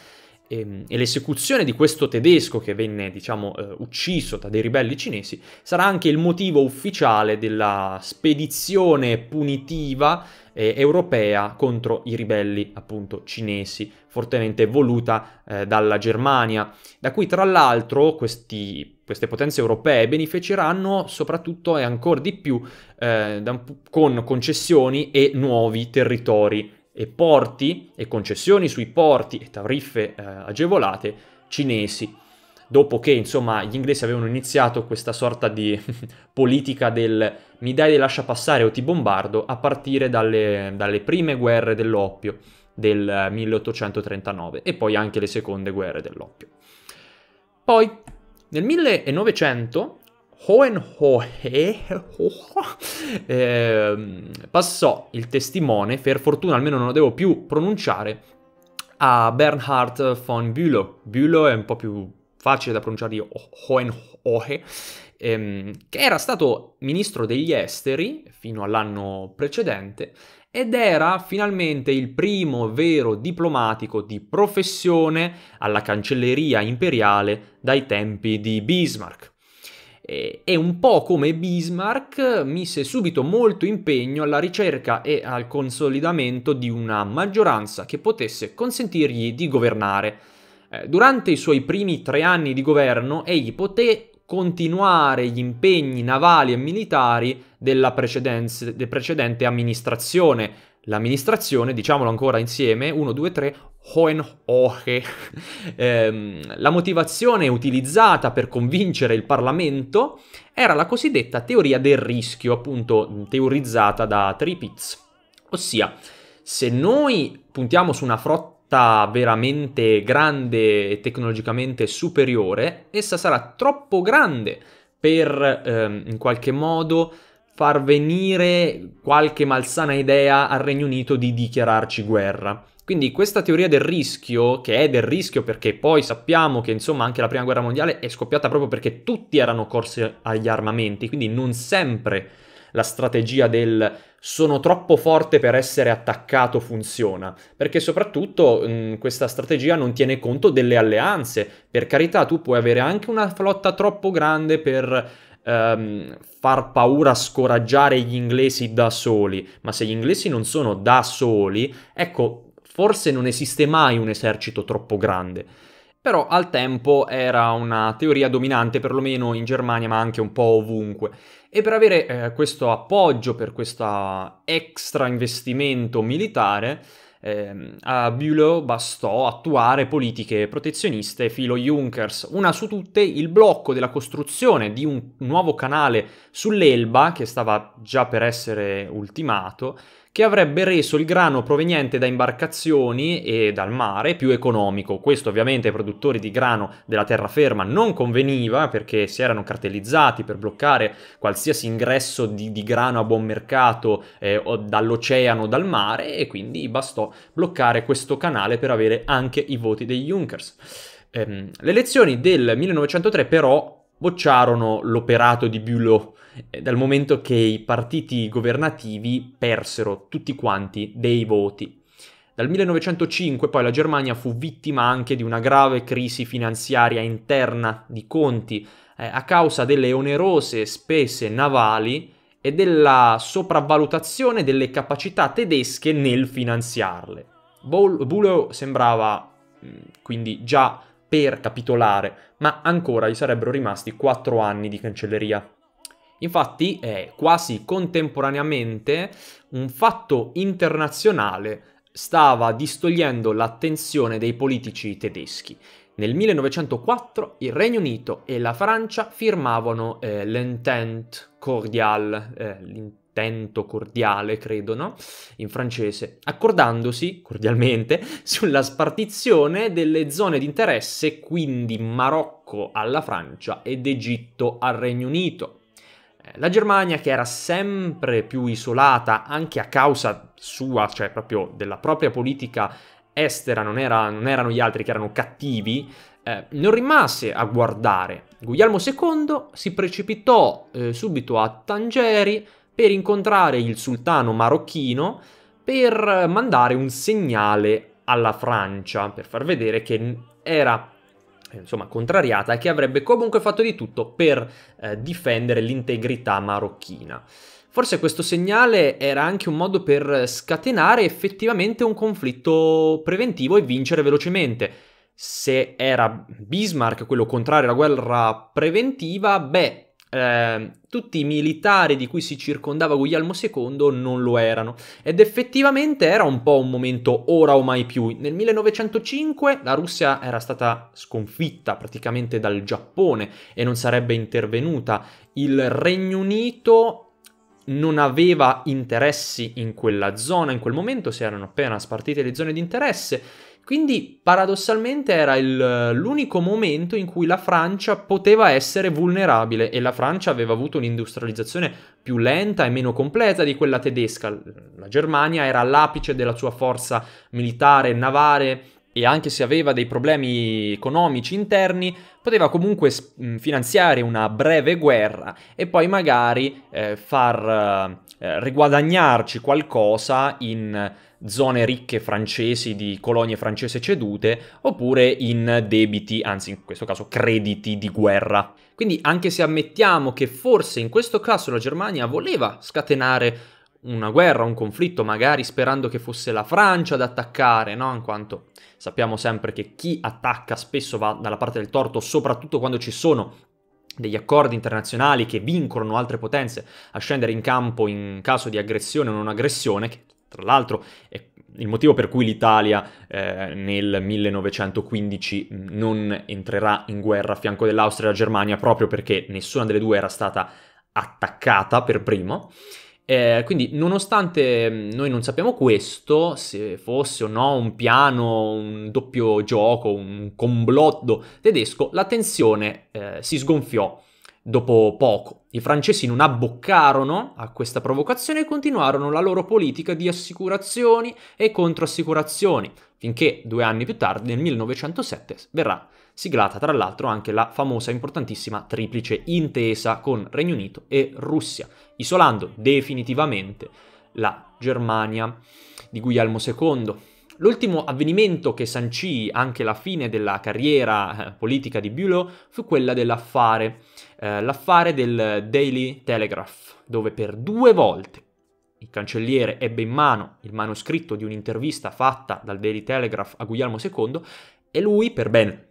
e, ehm, e l'esecuzione di questo tedesco che venne, diciamo, eh, ucciso da dei ribelli cinesi sarà anche il motivo ufficiale della spedizione punitiva eh, europea contro i ribelli, appunto, cinesi, fortemente voluta eh, dalla Germania, da cui tra l'altro questi, queste potenze europee beneficeranno soprattutto e ancora di più eh, da, con concessioni e nuovi territori e porti e concessioni sui porti e tariffe eh, agevolate cinesi. Dopo che insomma gli inglesi avevano iniziato questa sorta di (laughs) politica del mi dai e lascia passare o ti bombardo a partire dalle, dalle prime guerre dell'oppio del 1839 eh, e poi anche le seconde guerre dell'oppio. Poi nel 1900 Hohenhohe ehm, passò il testimone, per fortuna almeno non lo devo più pronunciare, a Bernhard von Bülow. Bülow è un po' più facile da pronunciare di Hohenhohe, ehm, che era stato ministro degli esteri fino all'anno precedente ed era finalmente il primo vero diplomatico di professione alla cancelleria imperiale dai tempi di Bismarck. Eh, è un po' come Bismarck mise subito molto impegno alla ricerca e al consolidamento di una maggioranza che potesse consentirgli di governare. Eh, durante i suoi primi tre anni di governo egli poté continuare gli impegni navali e militari della, della precedente amministrazione, l'amministrazione, diciamolo ancora insieme, 1, 2, 3, Hohenhohe. ehm, la motivazione utilizzata per convincere il Parlamento era la cosiddetta teoria del rischio, appunto teorizzata da Tripitz. Ossia, se noi puntiamo su una frotta veramente grande e tecnologicamente superiore, essa sarà troppo grande per ehm, in qualche modo far venire qualche malsana idea al Regno Unito di dichiararci guerra. Quindi questa teoria del rischio, che è del rischio perché poi sappiamo che insomma anche la prima guerra mondiale è scoppiata proprio perché tutti erano corsi agli armamenti, quindi non sempre la strategia del sono troppo forte per essere attaccato funziona, perché soprattutto mh, questa strategia non tiene conto delle alleanze. Per carità, tu puoi avere anche una flotta troppo grande per ehm, far paura, scoraggiare gli inglesi da soli, ma se gli inglesi non sono da soli, ecco, forse non esiste mai un esercito troppo grande. Però al tempo era una teoria dominante, perlomeno in Germania, ma anche un po' ovunque. E per avere eh, questo appoggio, per questo extra investimento militare, eh, a Bülow bastò attuare politiche protezioniste filo Junkers, una su tutte il blocco della costruzione di un nuovo canale sull'Elba che stava già per essere ultimato che avrebbe reso il grano proveniente da imbarcazioni e dal mare più economico. Questo ovviamente ai produttori di grano della terraferma non conveniva perché si erano cartellizzati per bloccare qualsiasi ingresso di, di grano a buon mercato eh, dall'oceano, dal mare e quindi bastò bloccare questo canale per avere anche i voti dei Junkers. Ehm, le elezioni del 1903 però bocciarono l'operato di Bülow eh, dal momento che i partiti governativi persero tutti quanti dei voti. Dal 1905 poi la Germania fu vittima anche di una grave crisi finanziaria interna di conti eh, a causa delle onerose spese navali e della sopravvalutazione delle capacità tedesche nel finanziarle. Bulow sembrava mm, quindi già per capitolare, ma ancora gli sarebbero rimasti quattro anni di cancelleria Infatti è quasi contemporaneamente un fatto internazionale stava distogliendo l'attenzione dei politici tedeschi. Nel 1904 il Regno Unito e la Francia firmavano eh, l'entente cordiale, eh, l'intento cordiale credo, no? In francese, accordandosi cordialmente (laughs) sulla spartizione delle zone di interesse, quindi Marocco alla Francia ed Egitto al Regno Unito. La Germania, che era sempre più isolata anche a causa sua, cioè proprio della propria politica estera, non, era, non erano gli altri che erano cattivi, eh, non rimase a guardare. Guglielmo II si precipitò eh, subito a Tangeri per incontrare il sultano marocchino per mandare un segnale alla Francia, per far vedere che era eh, insomma, contrariata e che avrebbe comunque fatto di tutto per eh, difendere l'integrità marocchina. Forse questo segnale era anche un modo per scatenare effettivamente un conflitto preventivo e vincere velocemente. Se era Bismarck quello contrario alla guerra preventiva, beh, Ehm, tutti i militari di cui si circondava Guglielmo II non lo erano ed effettivamente era un po' un momento ora o mai più. Nel 1905 la Russia era stata sconfitta praticamente dal Giappone e non sarebbe intervenuta. Il Regno Unito non aveva interessi in quella zona in quel momento, si erano appena spartite le zone di interesse quindi paradossalmente era il, l'unico momento in cui la Francia poteva essere vulnerabile e la Francia aveva avuto un'industrializzazione più lenta e meno completa di quella tedesca. La Germania era all'apice della sua forza militare, e navale e anche se aveva dei problemi economici interni, poteva comunque mm, finanziare una breve guerra e poi magari eh, far eh, riguadagnarci qualcosa in zone ricche francesi di colonie francese cedute oppure in debiti, anzi in questo caso crediti di guerra. Quindi anche se ammettiamo che forse in questo caso la Germania voleva scatenare una guerra, un conflitto, magari sperando che fosse la Francia ad attaccare, no? In quanto sappiamo sempre che chi attacca spesso va dalla parte del torto, soprattutto quando ci sono degli accordi internazionali che vincolano altre potenze a scendere in campo in caso di aggressione o non aggressione, che tra l'altro è il motivo per cui l'Italia eh, nel 1915 mm, non entrerà in guerra a fianco dell'Austria e della Germania proprio perché nessuna delle due era stata attaccata per primo. Eh, quindi, nonostante mm, noi non sappiamo questo, se fosse o no un piano, un doppio gioco, un complotto tedesco, la tensione eh, si sgonfiò Dopo poco, i francesi non abboccarono a questa provocazione e continuarono la loro politica di assicurazioni e controassicurazioni, finché due anni più tardi, nel 1907, verrà siglata tra l'altro anche la famosa importantissima triplice intesa con Regno Unito e Russia, isolando definitivamente la Germania di Guglielmo II. L'ultimo avvenimento che sancì anche la fine della carriera eh, politica di Bülow fu quella dell'affare eh, l'affare del Daily Telegraph, dove per due volte il cancelliere ebbe in mano il manoscritto di un'intervista fatta dal Daily Telegraph a Guglielmo II e lui, per ben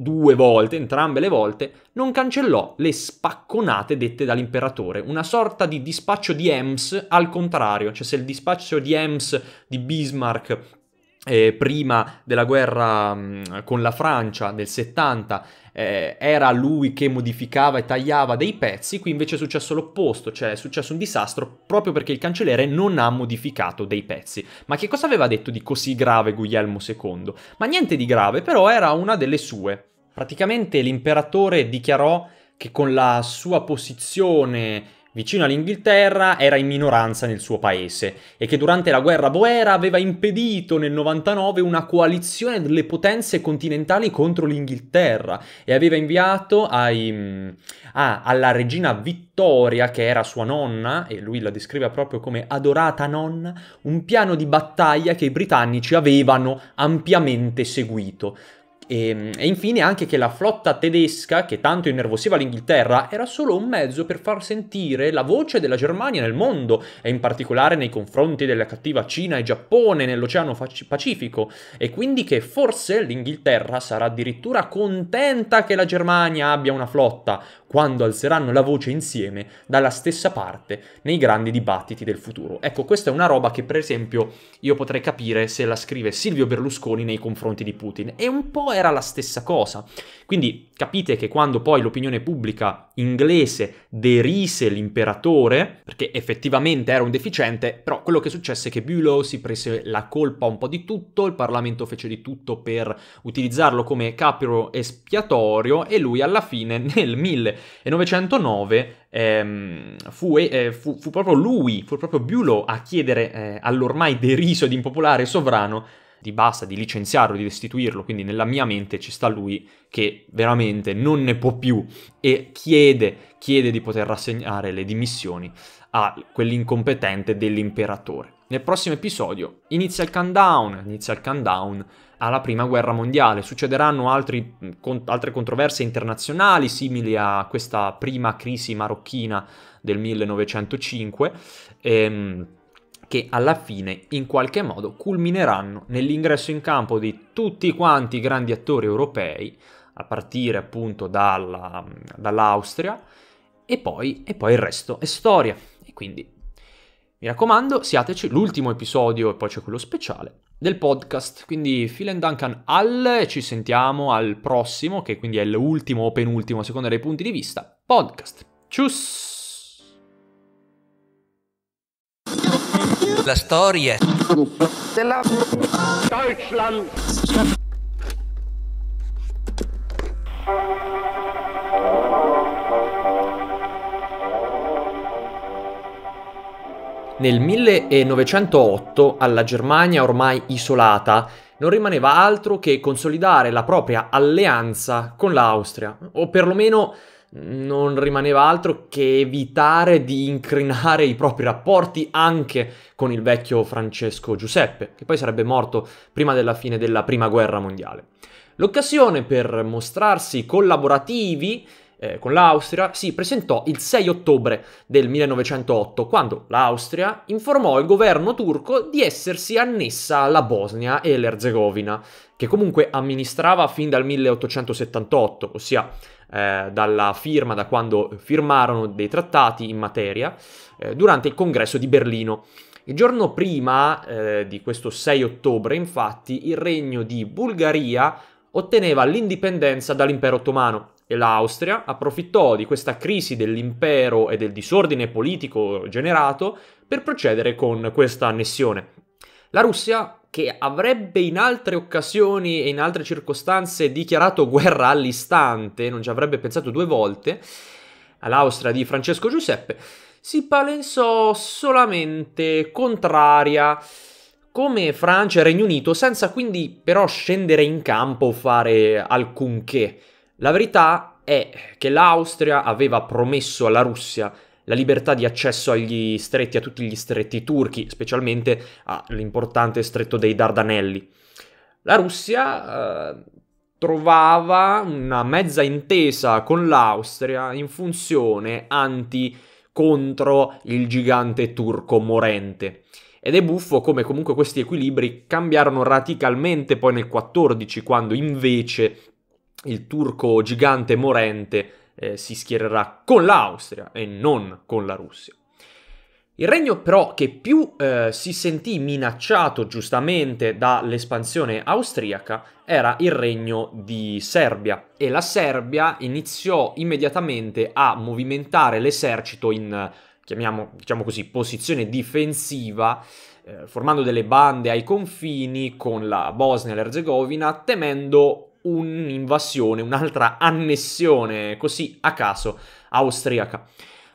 due volte, entrambe le volte, non cancellò le spacconate dette dall'imperatore, una sorta di dispaccio di Ems al contrario, cioè se il dispaccio di Ems di Bismarck eh, prima della guerra mh, mm, con la Francia del 70 eh, era lui che modificava e tagliava dei pezzi, qui invece è successo l'opposto, cioè è successo un disastro proprio perché il cancelliere non ha modificato dei pezzi. Ma che cosa aveva detto di così grave Guglielmo II? Ma niente di grave, però era una delle sue. Praticamente l'imperatore dichiarò che con la sua posizione vicino all'Inghilterra, era in minoranza nel suo paese e che durante la guerra boera aveva impedito nel 99 una coalizione delle potenze continentali contro l'Inghilterra e aveva inviato ai, ah, alla regina Vittoria, che era sua nonna, e lui la descrive proprio come adorata nonna, un piano di battaglia che i britannici avevano ampiamente seguito. E, ehm, e, infine anche che la flotta tedesca, che tanto innervosiva l'Inghilterra, era solo un mezzo per far sentire la voce della Germania nel mondo, e in particolare nei confronti della cattiva Cina e Giappone nell'Oceano Pacifico, e quindi che forse l'Inghilterra sarà addirittura contenta che la Germania abbia una flotta, quando alzeranno la voce insieme dalla stessa parte nei grandi dibattiti del futuro. Ecco, questa è una roba che per esempio io potrei capire se la scrive Silvio Berlusconi nei confronti di Putin e un po' era la stessa cosa. Quindi capite che quando poi l'opinione pubblica inglese derise l'imperatore, perché effettivamente era un deficiente, però quello che successe è che Bülow si prese la colpa un po' di tutto, il Parlamento fece di tutto per utilizzarlo come capro espiatorio e lui alla fine (laughs) nel 1909 ehm, fu, eh, fu, fu, proprio lui, fu proprio Bülow a chiedere eh, all'ormai deriso ed impopolare sovrano di basta, di licenziarlo, di restituirlo. quindi nella mia mente ci sta lui che veramente non ne può più e chiede, chiede di poter rassegnare le dimissioni a quell'incompetente dell'imperatore. Nel prossimo episodio inizia il countdown, inizia il countdown alla prima guerra mondiale, succederanno altri, con, altre controversie internazionali simili a questa prima crisi marocchina del 1905. Ehm, che alla fine in qualche modo culmineranno nell'ingresso in campo di tutti quanti i grandi attori europei, a partire appunto dalla, dall'Austria, e poi, e poi il resto è storia. E quindi mi raccomando, siateci l'ultimo episodio e poi c'è quello speciale del podcast. Quindi Filen Duncan al ci sentiamo al prossimo, che quindi è l'ultimo o penultimo, secondo dei punti di vista, podcast. Cius! la storia della Deutschland. Nel 1908, alla Germania ormai isolata, non rimaneva altro che consolidare la propria alleanza con l'Austria, o perlomeno non rimaneva altro che evitare di incrinare i propri rapporti anche con il vecchio Francesco Giuseppe, che poi sarebbe morto prima della fine della Prima Guerra Mondiale. L'occasione per mostrarsi collaborativi eh, con l'Austria si presentò il 6 ottobre del 1908, quando l'Austria informò il governo turco di essersi annessa alla Bosnia e l'Erzegovina, che comunque amministrava fin dal 1878, ossia eh, dalla firma, da quando firmarono dei trattati in materia, eh, durante il congresso di Berlino. Il giorno prima eh, di questo 6 ottobre, infatti, il regno di Bulgaria otteneva l'indipendenza dall'impero ottomano e l'Austria approfittò di questa crisi dell'impero e del disordine politico generato per procedere con questa annessione. La Russia, che avrebbe in altre occasioni e in altre circostanze dichiarato guerra all'istante, non ci avrebbe pensato due volte, all'Austria di Francesco Giuseppe, si palensò solamente contraria come Francia e Regno Unito, senza quindi però scendere in campo o fare alcunché. La verità è che l'Austria aveva promesso alla Russia la libertà di accesso agli stretti, a tutti gli stretti turchi, specialmente all'importante stretto dei Dardanelli. La Russia eh, trovava una mezza intesa con l'Austria in funzione anti contro il gigante turco morente. Ed è buffo come comunque questi equilibri cambiarono radicalmente poi nel 14, quando invece il turco gigante morente eh, si schiererà con l'Austria e non con la Russia. Il regno però che più eh, si sentì minacciato giustamente dall'espansione austriaca era il regno di Serbia e la Serbia iniziò immediatamente a movimentare l'esercito in, chiamiamo, diciamo così, posizione difensiva eh, formando delle bande ai confini con la Bosnia e l'Erzegovina temendo un'invasione, un'altra annessione così a caso austriaca.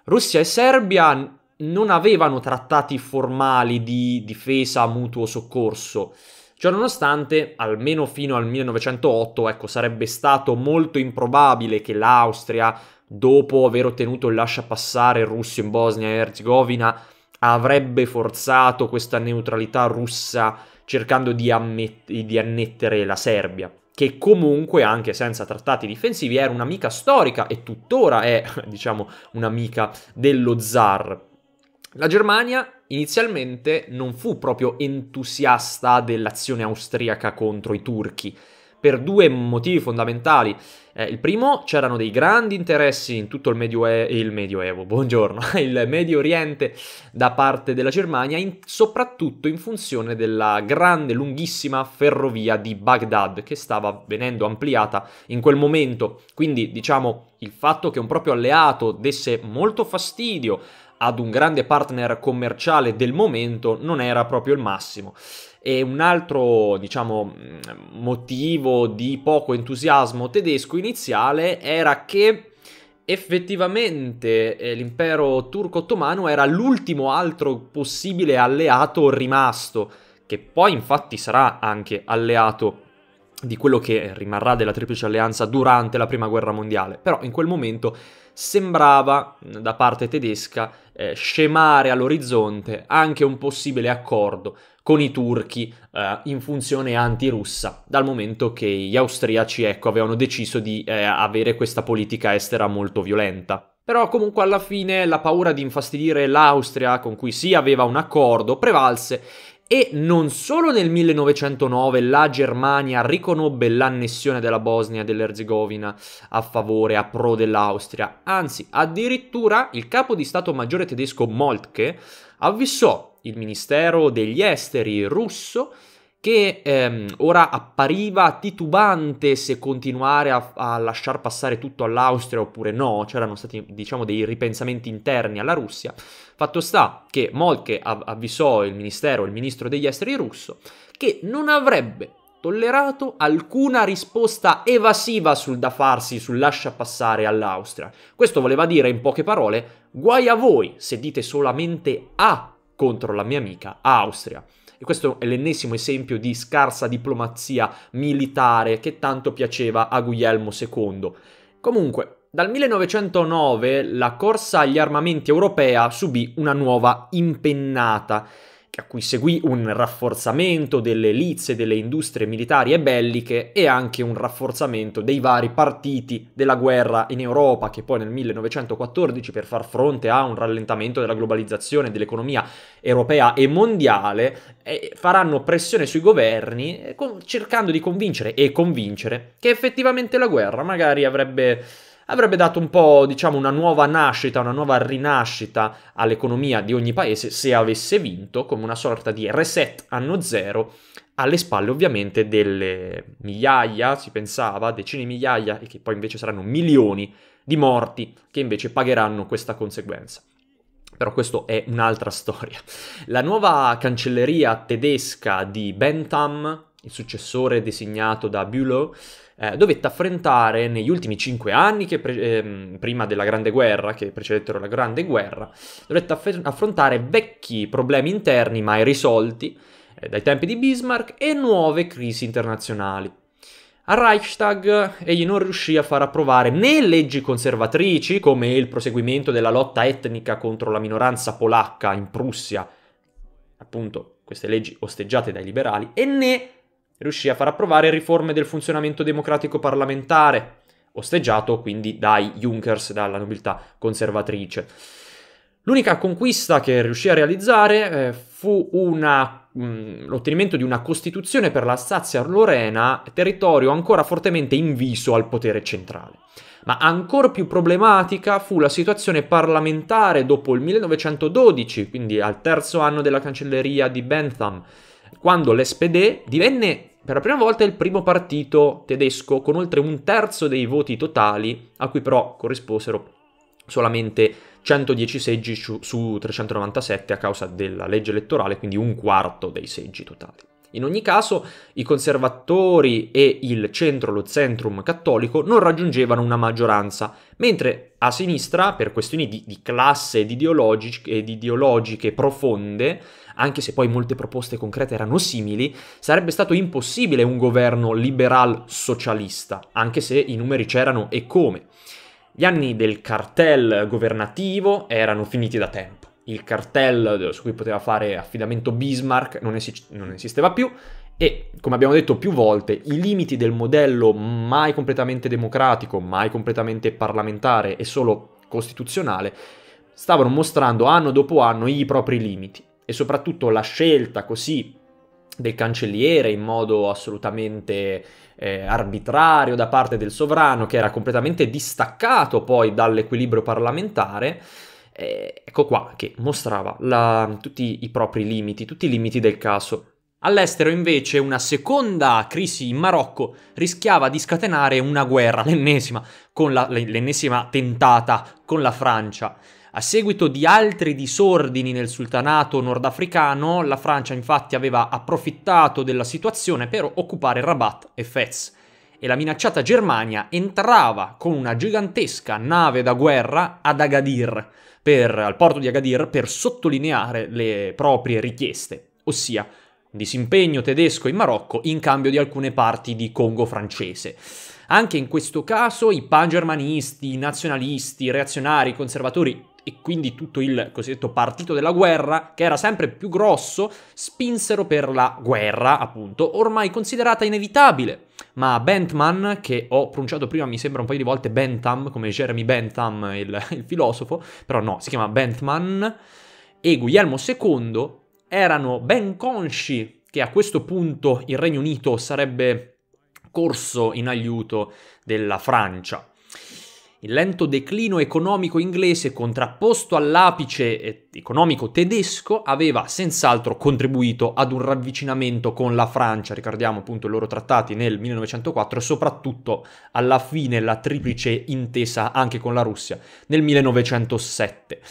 Russia e Serbia non avevano trattati formali di difesa mutuo soccorso. Ciononostante, almeno fino al 1908, ecco, sarebbe stato molto improbabile che l'Austria, dopo aver ottenuto il lasciapassare russo in Bosnia e Erzegovina, avrebbe forzato questa neutralità russa cercando di, ammet- di annettere la Serbia che comunque anche senza trattati difensivi era un'amica storica e tuttora è, (laughs) diciamo, un'amica dello zar. La Germania inizialmente non fu proprio entusiasta dell'azione austriaca contro i turchi per due motivi fondamentali. Eh, il primo, c'erano dei grandi interessi in tutto il, Medioe- il Medioevo, (laughs) buongiorno, il Medio Oriente da parte della Germania, in, soprattutto in funzione della grande, lunghissima ferrovia di Baghdad che stava venendo ampliata in quel momento. Quindi, diciamo, il fatto che un proprio alleato desse molto fastidio ad un grande partner commerciale del momento non era proprio il massimo. E un altro, diciamo, mm, motivo di poco entusiasmo tedesco iniziale era che effettivamente eh, l'impero turco-ottomano era l'ultimo altro possibile alleato rimasto, che poi infatti sarà anche alleato di quello che rimarrà della Triplice Alleanza durante la Prima Guerra Mondiale, però in quel momento sembrava mm, da parte tedesca eh, scemare all'orizzonte anche un possibile accordo con i turchi eh, in funzione antirussa, dal momento che gli austriaci ecco, avevano deciso di eh, avere questa politica estera molto violenta. Però comunque alla fine la paura di infastidire l'Austria, con cui si sì, aveva un accordo, prevalse e non solo nel 1909 la Germania riconobbe l'annessione della Bosnia e dell'Erzegovina a favore, a pro dell'Austria, anzi addirittura il capo di Stato Maggiore tedesco Moltke avvisò il ministero degli esteri russo, che ehm, ora appariva titubante se continuare a, a, lasciar passare tutto all'Austria oppure no, c'erano stati diciamo dei ripensamenti interni alla Russia. Fatto sta che Moltke av- avvisò il ministero, il ministro degli esteri russo, che non avrebbe tollerato alcuna risposta evasiva sul da farsi, sul lascia passare all'Austria. Questo voleva dire in poche parole, guai a voi se dite solamente A contro la mia amica Austria. E questo è l'ennesimo esempio di scarsa diplomazia militare che tanto piaceva a Guglielmo II. Comunque, dal 1909 la corsa agli armamenti europea subì una nuova impennata a cui seguì un rafforzamento delle elizie, delle industrie militari e belliche e anche un rafforzamento dei vari partiti della guerra in Europa che poi nel 1914 per far fronte a un rallentamento della globalizzazione dell'economia europea e mondiale eh, faranno pressione sui governi eh, cercando di convincere e convincere che effettivamente la guerra magari avrebbe avrebbe dato un po', diciamo, una nuova nascita, una nuova rinascita all'economia di ogni paese se avesse vinto, come una sorta di reset anno zero, alle spalle ovviamente delle migliaia, si pensava, decine di migliaia, e che poi invece saranno milioni di morti che invece pagheranno questa conseguenza. Però questo è un'altra (laughs) storia. La nuova cancelleria tedesca di Bentham, il successore designato da Bülow, eh, dovette affrontare negli ultimi cinque anni, pre- ehm, prima della Grande Guerra, che precedettero la Grande Guerra, dovette aff- affrontare vecchi problemi interni mai risolti eh, dai tempi di Bismarck e nuove crisi internazionali. Al Reichstag egli non riuscì a far approvare né leggi conservatrici come il proseguimento della lotta etnica contro la minoranza polacca in Prussia, appunto queste leggi osteggiate dai liberali, e né riuscì a far approvare riforme del funzionamento democratico parlamentare, osteggiato quindi dai Junkers, dalla nobiltà conservatrice. L'unica conquista che riuscì a realizzare eh, fu una, mh, mm, l'ottenimento di una costituzione per l'Alsazia-Lorena, territorio ancora fortemente inviso al potere centrale. Ma ancora più problematica fu la situazione parlamentare dopo il 1912, quindi al terzo anno della cancelleria di Bentham, quando l'SPD divenne per la prima volta è il primo partito tedesco con oltre un terzo dei voti totali, a cui però corrisposero solamente 110 seggi su 397 a causa della legge elettorale, quindi un quarto dei seggi totali. In ogni caso, i conservatori e il centro, lo centrum cattolico, non raggiungevano una maggioranza, mentre a sinistra, per questioni di, di classe e di, ideologiche profonde, anche se poi molte proposte concrete erano simili, sarebbe stato impossibile un governo liberal socialista, anche se i numeri c'erano e come. Gli anni del cartel governativo erano finiti da tempo. Il cartel su cui poteva fare affidamento Bismarck non, esi- non esisteva più e, come abbiamo detto più volte, i limiti del modello mai completamente democratico, mai completamente parlamentare e solo costituzionale stavano mostrando anno dopo anno i propri limiti soprattutto la scelta così del cancelliere in modo assolutamente eh, arbitrario da parte del sovrano, che era completamente distaccato poi dall'equilibrio parlamentare, eh, ecco qua che mostrava la, tutti i propri limiti, tutti i limiti del caso. All'estero invece una seconda crisi in Marocco rischiava di scatenare una guerra, l'ennesima, con la, l'ennesima tentata con la Francia. A seguito di altri disordini nel sultanato nordafricano, la Francia infatti aveva approfittato della situazione per occupare Rabat e Fez e la minacciata Germania entrava con una gigantesca nave da guerra ad Agadir, per, al porto di Agadir, per sottolineare le proprie richieste, ossia disimpegno tedesco in Marocco in cambio di alcune parti di Congo francese. Anche in questo caso i pangermanisti, i nazionalisti, i reazionari, i conservatori e quindi tutto il cosiddetto partito della guerra, che era sempre più grosso, spinsero per la guerra, appunto, ormai considerata inevitabile. Ma Bentman, che ho pronunciato prima, mi sembra un paio di volte Bentham, come Jeremy Bentham, il, (laughs) il filosofo, però no, si chiama Bentman, e Guglielmo II erano ben consci che a questo punto il Regno Unito sarebbe corso in aiuto della Francia il lento declino economico inglese contrapposto all'apice eh, economico tedesco aveva senz'altro contribuito ad un ravvicinamento con la Francia, ricordiamo appunto i loro trattati nel 1904 e soprattutto alla fine la triplice intesa anche con la Russia nel 1907.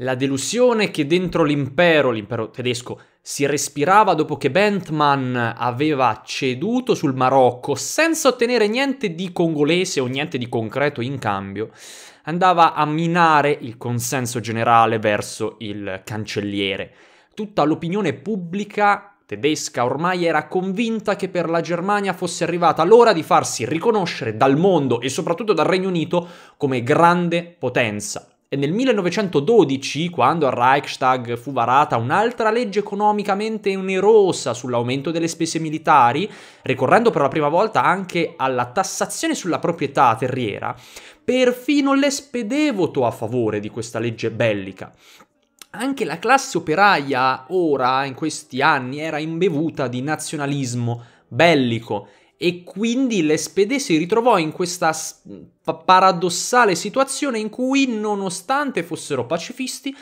La delusione che dentro l'impero, l'impero tedesco, si respirava dopo che Bentman aveva ceduto sul Marocco senza ottenere niente di congolese o niente di concreto in cambio, andava a minare il consenso generale verso il cancelliere. Tutta l'opinione pubblica tedesca ormai era convinta che per la Germania fosse arrivata l'ora di farsi riconoscere dal mondo e soprattutto dal Regno Unito come grande potenza e nel 1912, quando al Reichstag fu varata un'altra legge economicamente onerosa sull'aumento delle spese militari, ricorrendo per la prima volta anche alla tassazione sulla proprietà terriera, perfino l'SPD votò a favore di questa legge bellica. Anche la classe operaia ora, in questi anni, era imbevuta di nazionalismo bellico e quindi l'SPD si ritrovò in questa paradossale situazione in cui, nonostante fossero pacifisti,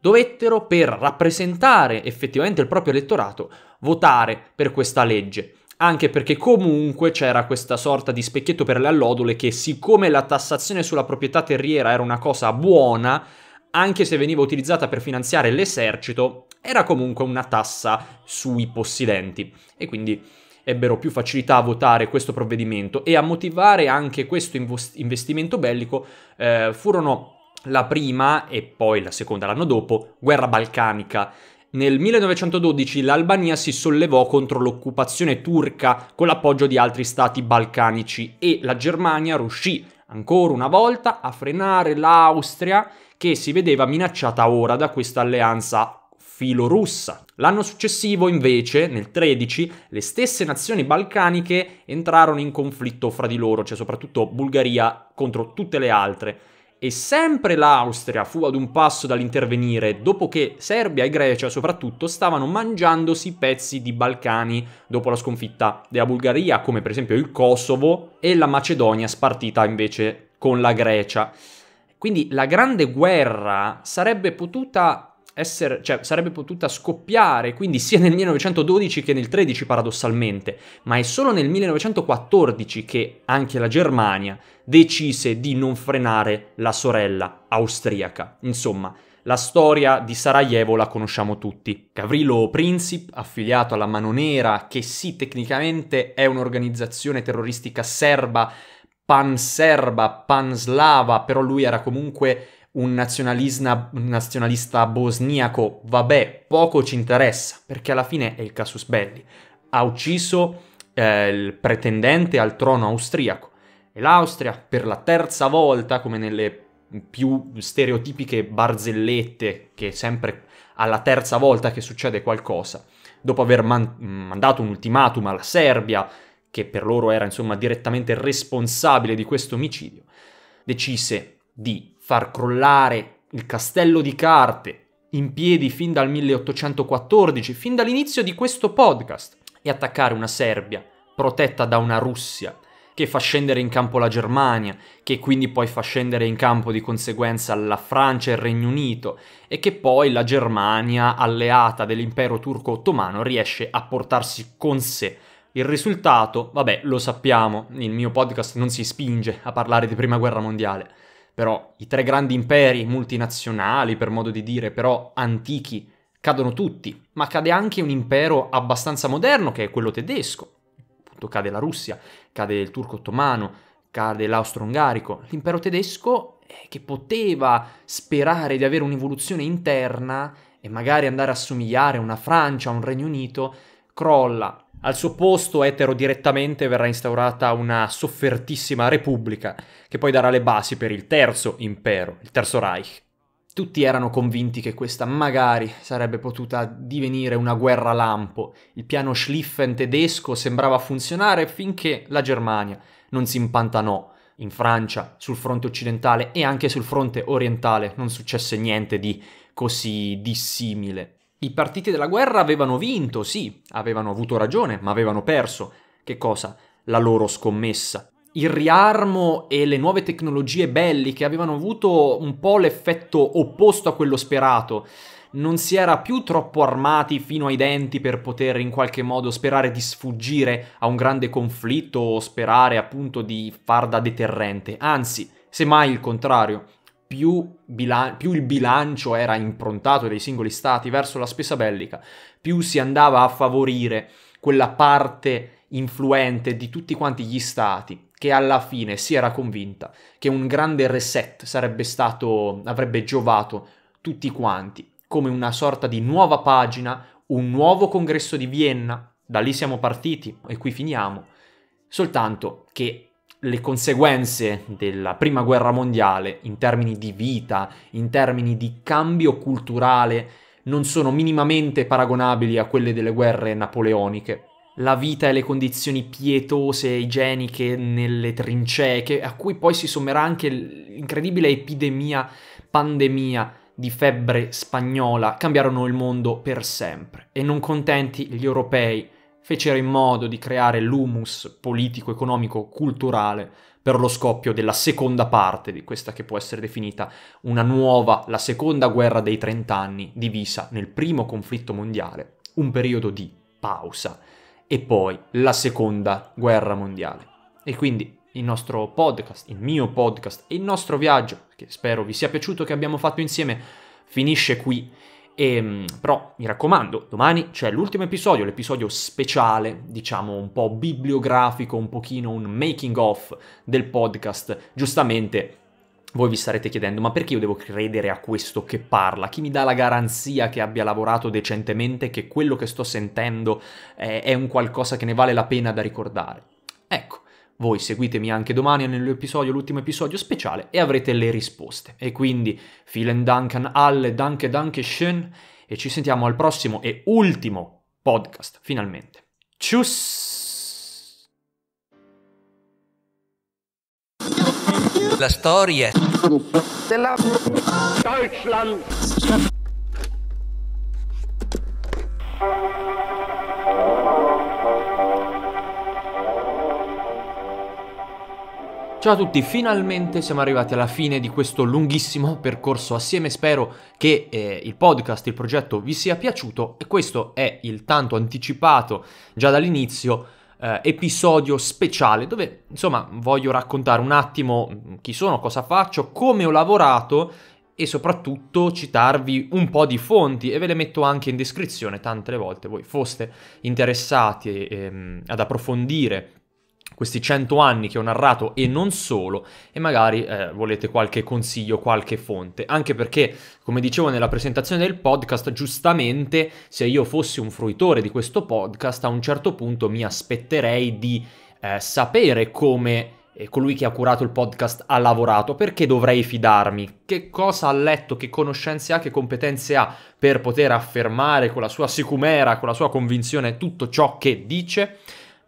dovettero, per rappresentare effettivamente il proprio elettorato, votare per questa legge. Anche perché comunque c'era questa sorta di specchietto per le allodole che siccome la tassazione sulla proprietà terriera era una cosa buona, anche se veniva utilizzata per finanziare l'esercito, era comunque una tassa sui possidenti. E quindi ebbero più facilità a votare questo provvedimento e a motivare anche questo investimento bellico eh, furono la prima e poi la seconda l'anno dopo guerra balcanica nel 1912 l'Albania si sollevò contro l'occupazione turca con l'appoggio di altri stati balcanici e la Germania riuscì ancora una volta a frenare l'Austria che si vedeva minacciata ora da questa alleanza filorussa. L'anno successivo, invece, nel 13, le stesse nazioni balcaniche entrarono in conflitto fra di loro, cioè soprattutto Bulgaria contro tutte le altre. E sempre l'Austria fu ad un passo dall'intervenire, dopo che Serbia e Grecia soprattutto stavano mangiandosi pezzi di Balcani dopo la sconfitta della Bulgaria, come per esempio il Kosovo e la Macedonia spartita invece con la Grecia. Quindi la grande guerra sarebbe potuta essere, cioè, sarebbe potuta scoppiare quindi sia nel 1912 che nel 13 paradossalmente, ma è solo nel 1914 che anche la Germania decise di non frenare la sorella austriaca. Insomma, la storia di Sarajevo la conosciamo tutti. Gavrilo Princip, affiliato alla Mano Nera, che sì, tecnicamente è un'organizzazione terroristica serba, panserba, panslava, però lui era comunque un nazionalista, un nazionalista bosniaco, vabbè, poco ci interessa, perché alla fine è il casus belli. Ha ucciso eh, il pretendente al trono austriaco e l'Austria, per la terza volta, come nelle più stereotipiche barzellette, che sempre alla terza volta che succede qualcosa, dopo aver man- mandato un ultimatum alla Serbia, che per loro era insomma direttamente responsabile di questo omicidio, decise di far crollare il castello di carte in piedi fin dal 1814, fin dall'inizio di questo podcast, e attaccare una Serbia protetta da una Russia che fa scendere in campo la Germania, che quindi poi fa scendere in campo di conseguenza la Francia e il Regno Unito, e che poi la Germania, alleata dell'impero turco ottomano, riesce a portarsi con sé. Il risultato, vabbè, lo sappiamo, il mio podcast non si spinge a parlare di Prima Guerra Mondiale, però i tre grandi imperi multinazionali, per modo di dire, però antichi, cadono tutti, ma cade anche un impero abbastanza moderno che è quello tedesco. Appunto cade la Russia, cade il turco ottomano, cade l'austro-ungarico. L'impero tedesco eh, che poteva sperare di avere un'evoluzione interna e magari andare a somigliare a una Francia, a un Regno Unito, crolla al suo posto, etero direttamente, verrà instaurata una soffertissima repubblica, che poi darà le basi per il terzo impero, il terzo Reich. Tutti erano convinti che questa magari sarebbe potuta divenire una guerra lampo. Il piano Schlieffen tedesco sembrava funzionare finché la Germania non si impantanò. In Francia, sul fronte occidentale e anche sul fronte orientale non successe niente di così dissimile. I partiti della guerra avevano vinto, sì, avevano avuto ragione, ma avevano perso. Che cosa? La loro scommessa. Il riarmo e le nuove tecnologie belliche avevano avuto un po' l'effetto opposto a quello sperato non si era più troppo armati fino ai denti per poter in qualche modo sperare di sfuggire a un grande conflitto o sperare appunto di far da deterrente, anzi, semmai il contrario più, bilan- più, il bilancio era improntato dei singoli stati verso la spesa bellica, più si andava a favorire quella parte influente di tutti quanti gli stati che alla fine si era convinta che un grande reset sarebbe stato, avrebbe giovato tutti quanti, come una sorta di nuova pagina, un nuovo congresso di Vienna, da lì siamo partiti e qui finiamo, soltanto che le conseguenze della prima guerra mondiale in termini di vita, in termini di cambio culturale, non sono minimamente paragonabili a quelle delle guerre napoleoniche. La vita e le condizioni pietose e igieniche nelle trincee, a cui poi si sommerà anche l'incredibile epidemia, pandemia di febbre spagnola, cambiarono il mondo per sempre. E non contenti gli europei fecero in modo di creare l'humus politico-economico-culturale per lo scoppio della seconda parte di questa che può essere definita una nuova, la seconda guerra dei trent'anni, divisa nel primo conflitto mondiale, un periodo di pausa, e poi la seconda guerra mondiale. E quindi il nostro podcast, il mio podcast e il nostro viaggio, che spero vi sia piaciuto, che abbiamo fatto insieme, finisce qui e, ehm, però mi raccomando, domani c'è l'ultimo episodio, l'episodio speciale, diciamo un po' bibliografico, un pochino un making of del podcast. Giustamente voi vi starete chiedendo, ma perché io devo credere a questo che parla? Chi mi dà la garanzia che abbia lavorato decentemente, che quello che sto sentendo eh, è un qualcosa che ne vale la pena da ricordare? Ecco, voi seguitemi anche domani nell'episodio, l'ultimo episodio speciale, e avrete le risposte. E quindi, vielen Danken alle, danke, danke schön, e ci sentiamo al prossimo e ultimo podcast, finalmente. Tschüss! La storia della Deutschland. Ciao a tutti, finalmente siamo arrivati alla fine di questo lunghissimo percorso assieme, spero che eh, il podcast, il progetto vi sia piaciuto e questo è il tanto anticipato già dall'inizio eh, episodio speciale dove insomma voglio raccontare un attimo mm, chi sono, cosa faccio, come ho lavorato e soprattutto citarvi un po' di fonti e ve le metto anche in descrizione, tante volte voi foste interessati ehm, ad approfondire questi 100 anni che ho narrato e non solo, e magari eh, volete qualche consiglio, qualche fonte, anche perché, come dicevo nella presentazione del podcast, giustamente se io fossi un fruitore di questo podcast, a un certo punto mi aspetterei di eh, sapere come eh, colui che ha curato il podcast ha lavorato, perché dovrei fidarmi? Che cosa ha letto, che conoscenze ha, che competenze ha per poter affermare con la sua sicumera, con la sua convinzione tutto ciò che dice?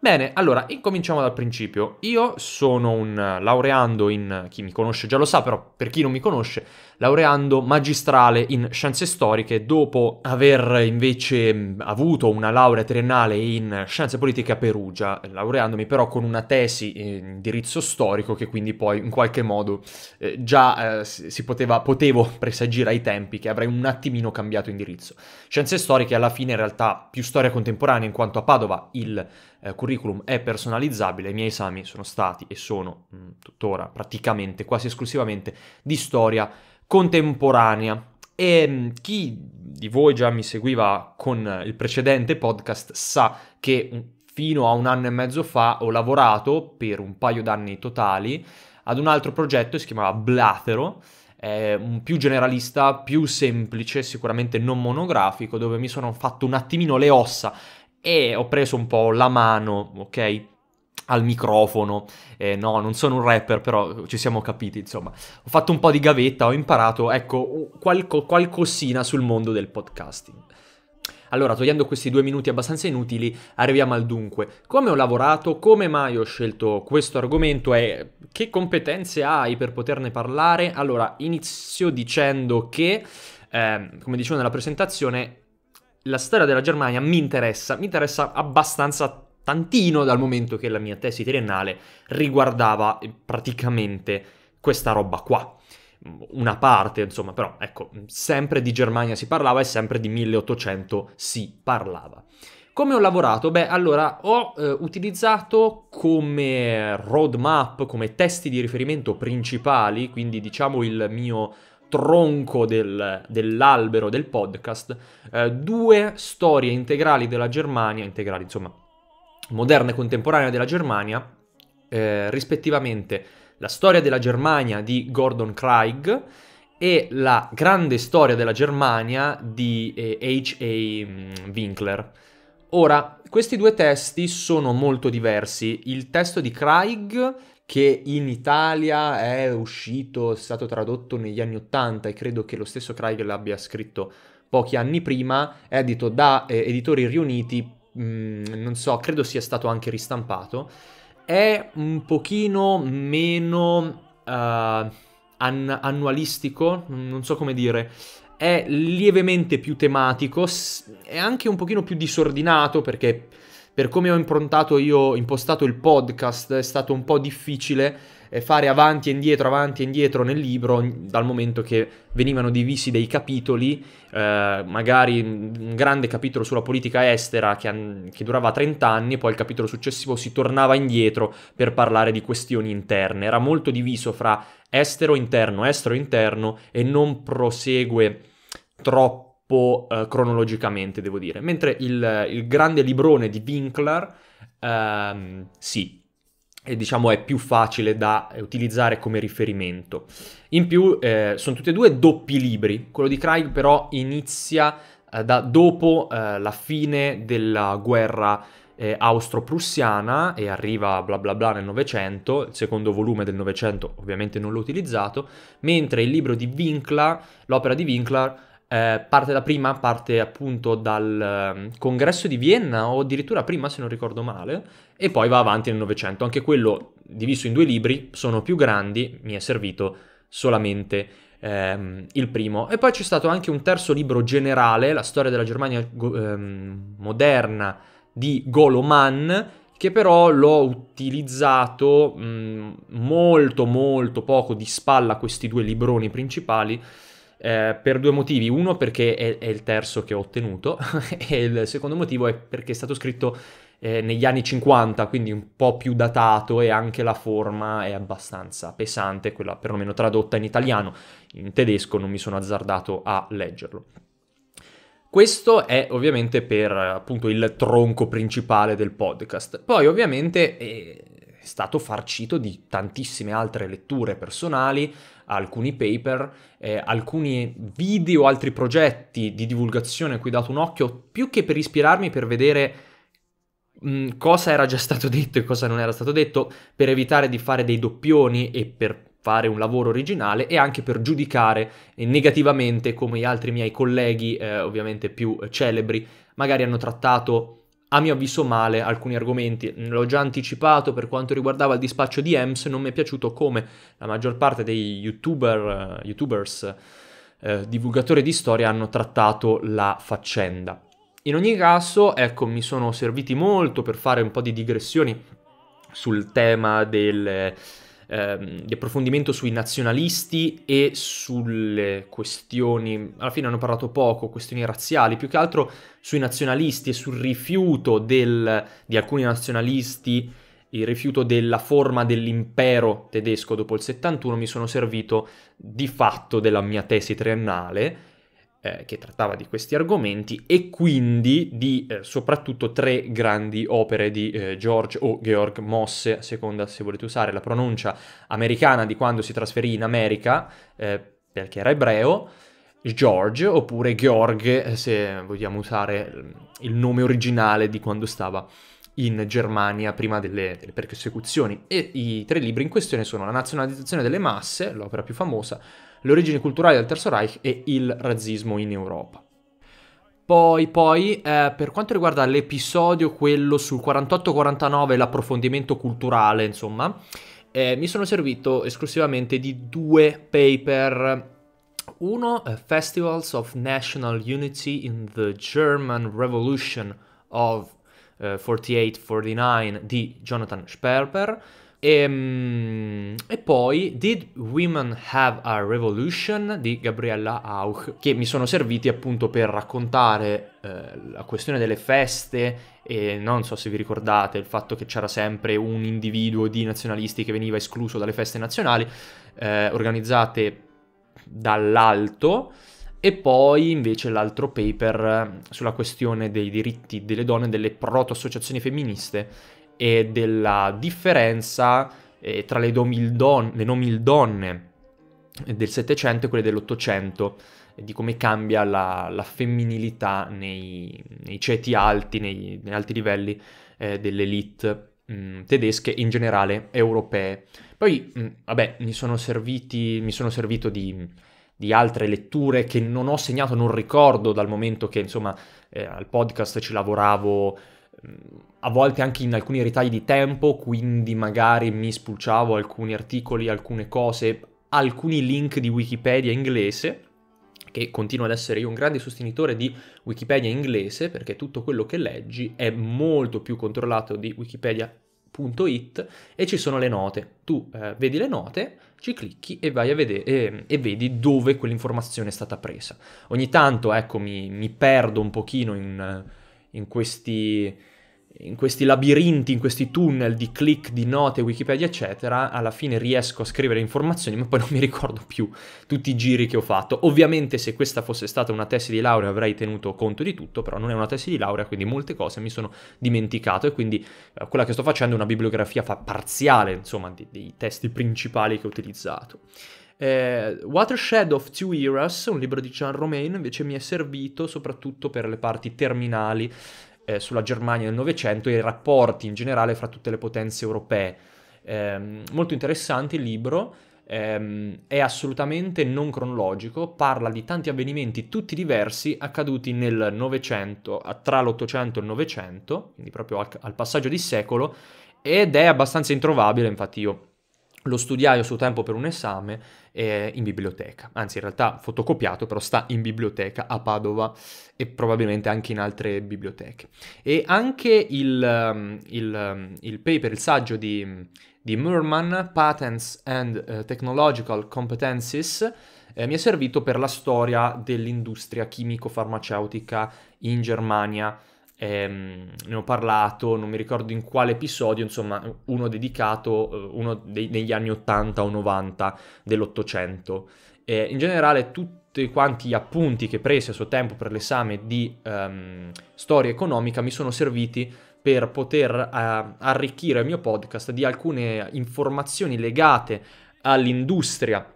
Bene, allora, incominciamo dal principio. Io sono un eh, laureando in, eh, chi mi conosce già lo sa, però per chi non mi conosce, laureando magistrale in scienze storiche dopo aver invece mm, avuto una laurea triennale in eh, scienze politiche a Perugia, laureandomi però con una tesi in indirizzo storico che quindi poi in qualche modo eh, già eh, si poteva, potevo presagire ai tempi che avrei un attimino cambiato indirizzo. Scienze storiche alla fine in realtà più storia contemporanea in quanto a Padova il eh, curriculum è personalizzabile, i miei esami sono stati e sono mh, mm, tuttora praticamente quasi esclusivamente di storia contemporanea. E mm, chi di voi già mi seguiva con il precedente podcast sa che mm, fino a un anno e mezzo fa ho lavorato per un paio d'anni totali ad un altro progetto si chiamava Blatero, un più generalista, più semplice, sicuramente non monografico, dove mi sono fatto un attimino le ossa e ho preso un po' la mano, ok? al microfono, eh, no, non sono un rapper, però ci siamo capiti, insomma. Ho fatto un po' di gavetta, ho imparato, ecco, qualco, qualcosina sul mondo del podcasting. Allora, togliendo questi due minuti abbastanza inutili, arriviamo al dunque. Come ho lavorato, come mai ho scelto questo argomento e che competenze hai per poterne parlare? Allora, inizio dicendo che, eh, come dicevo nella presentazione, la storia della Germania mi interessa, mi interessa abbastanza tantino dal momento che la mia tesi triennale riguardava eh, praticamente questa roba qua. Mm, una parte, insomma, però ecco, mm, sempre di Germania si parlava e sempre di 1800 si parlava. Come ho lavorato? Beh, allora ho eh, utilizzato come roadmap, come testi di riferimento principali, quindi diciamo il mio tronco del, dell'albero del podcast, eh, due storie integrali della Germania, integrali insomma, moderna e contemporanea della Germania, eh, rispettivamente la storia della Germania di Gordon Craig e la grande storia della Germania di H.A. Eh, mm, Winkler. Ora, questi due testi sono molto diversi. Il testo di Craig che in Italia è uscito, è stato tradotto negli anni Ottanta e credo che lo stesso Craig l'abbia scritto pochi anni prima, edito da eh, Editori Riuniti, mh, mm, non so, credo sia stato anche ristampato, è un pochino meno uh, an- annualistico, non so come dire, è lievemente più tematico, è anche un pochino più disordinato perché per come ho improntato io, impostato il podcast, è stato un po' difficile eh, fare avanti e indietro, avanti e indietro nel libro, dal momento che venivano divisi dei capitoli, eh, magari un grande capitolo sulla politica estera che, che durava 30 anni, poi il capitolo successivo si tornava indietro per parlare di questioni interne. Era molto diviso fra estero interno, estero interno e non prosegue troppo troppo eh, cronologicamente, devo dire. Mentre il, il grande librone di Winkler, ehm, sì, e diciamo è più facile da utilizzare come riferimento. In più eh, sono tutti e due doppi libri, quello di Craig però inizia eh, da dopo eh, la fine della guerra eh, austro-prussiana e arriva bla bla bla nel Novecento, il secondo volume del Novecento ovviamente non l'ho utilizzato, mentre il libro di Winkler, l'opera di Winkler eh, parte da prima, parte appunto dal ehm, congresso di Vienna o addirittura prima se non ricordo male e poi va avanti nel Novecento. Anche quello diviso in due libri, sono più grandi, mi è servito solamente ehm, il primo. E poi c'è stato anche un terzo libro generale, la storia della Germania go- ehm, moderna di Goloman, che però l'ho utilizzato mh, mm, molto molto poco di spalla questi due libroni principali eh, per due motivi. Uno perché è, è il terzo che ho ottenuto (laughs) e il secondo motivo è perché è stato scritto eh, negli anni 50, quindi un po' più datato e anche la forma è abbastanza pesante, quella perlomeno tradotta in italiano. In tedesco non mi sono azzardato a leggerlo. Questo è ovviamente per appunto il tronco principale del podcast. Poi ovviamente eh, è stato farcito di tantissime altre letture personali, alcuni paper, eh, alcuni video, altri progetti di divulgazione a cui ho dato un occhio, più che per ispirarmi, per vedere mh, mm, cosa era già stato detto e cosa non era stato detto, per evitare di fare dei doppioni e per fare un lavoro originale e anche per giudicare negativamente come gli altri miei colleghi, eh, ovviamente più celebri, magari hanno trattato a mio avviso male alcuni argomenti. L'ho già anticipato per quanto riguardava il dispaccio di EMS, non mi è piaciuto come la maggior parte dei YouTuber, eh, youtubers eh, divulgatori di storia hanno trattato la faccenda. In ogni caso, ecco, mi sono serviti molto per fare un po' di digressioni sul tema del, Ehm, di approfondimento sui nazionalisti e sulle questioni, alla fine hanno parlato poco, questioni razziali, più che altro sui nazionalisti e sul rifiuto del, di alcuni nazionalisti, il rifiuto della forma dell'impero tedesco dopo il 71, mi sono servito di fatto della mia tesi triennale eh, che trattava di questi argomenti e quindi di eh, soprattutto tre grandi opere di eh, George o Georg Mosse, a seconda se volete usare la pronuncia americana di quando si trasferì in America, eh, perché era ebreo, George oppure Georg eh, se vogliamo usare mm, il nome originale di quando stava in Germania prima delle, delle, persecuzioni. E i tre libri in questione sono La nazionalizzazione delle masse, l'opera più famosa, le origini culturali del Terzo Reich e il razzismo in Europa. Poi, poi eh, per quanto riguarda l'episodio, quello sul 48-49, l'approfondimento culturale, insomma, eh, mi sono servito esclusivamente di due paper. Uno, eh, Festivals of National Unity in the German Revolution of eh, 48-49 di Jonathan Sperber, e, ehm, e, poi Did Women Have a Revolution di Gabriella Auch, che mi sono serviti appunto per raccontare eh, la questione delle feste e non so se vi ricordate il fatto che c'era sempre un individuo di nazionalisti che veniva escluso dalle feste nazionali eh, organizzate dall'alto. E poi invece l'altro paper sulla questione dei diritti delle donne delle proto-associazioni femministe e della differenza eh, tra le, domildon- le nomildonne del Settecento e quelle dell'Ottocento, di come cambia la, la femminilità nei, nei, ceti alti, nei, nei alti livelli eh, dell'elite mh, mm, tedesche e in generale europee. Poi, mh, mm, vabbè, mi sono, serviti, mi sono servito di, di, altre letture che non ho segnato, non ricordo dal momento che, insomma, eh, al podcast ci lavoravo a volte anche in alcuni ritagli di tempo, quindi magari mi spulciavo alcuni articoli, alcune cose, alcuni link di Wikipedia inglese, che continuo ad essere io un grande sostenitore di Wikipedia inglese, perché tutto quello che leggi è molto più controllato di wikipedia.it e ci sono le note. Tu eh, vedi le note, ci clicchi e vai a vedere e, e vedi dove quell'informazione è stata presa. Ogni tanto, ecco, mi, mi perdo un pochino in, in questi in questi labirinti, in questi tunnel di click, di note, Wikipedia, eccetera, alla fine riesco a scrivere informazioni, ma poi non mi ricordo più tutti i giri che ho fatto. Ovviamente se questa fosse stata una tesi di laurea avrei tenuto conto di tutto, però non è una tesi di laurea, quindi molte cose mi sono dimenticato e quindi eh, quella che sto facendo è una bibliografia parziale, insomma, di, dei testi principali che ho utilizzato. Eh, Watershed of Two Eras, un libro di Jean Romain, invece mi è servito soprattutto per le parti terminali eh, sulla Germania del Novecento e i rapporti in generale fra tutte le potenze europee. Eh, molto interessante il libro, ehm, è assolutamente non cronologico, parla di tanti avvenimenti tutti diversi accaduti nel Novecento, tra l'Ottocento e il Novecento, quindi proprio al, al passaggio di secolo, ed è abbastanza introvabile, infatti io lo studiai a suo tempo per un esame eh, in biblioteca, anzi in realtà fotocopiato, però sta in biblioteca a Padova e probabilmente anche in altre biblioteche. E anche il, um, il, um, il paper, il saggio di, di Murman, Patents and eh, Technological Competences, eh, mi è servito per la storia dell'industria chimico-farmaceutica in Germania ehm, ne ho parlato, non mi ricordo in quale episodio, insomma uno dedicato, eh, uno dei, degli anni 80 o 90 dell'Ottocento. in generale tutti quanti gli appunti che presi a suo tempo per l'esame di ehm, storia economica mi sono serviti per poter eh, arricchire il mio podcast di alcune informazioni legate all'industria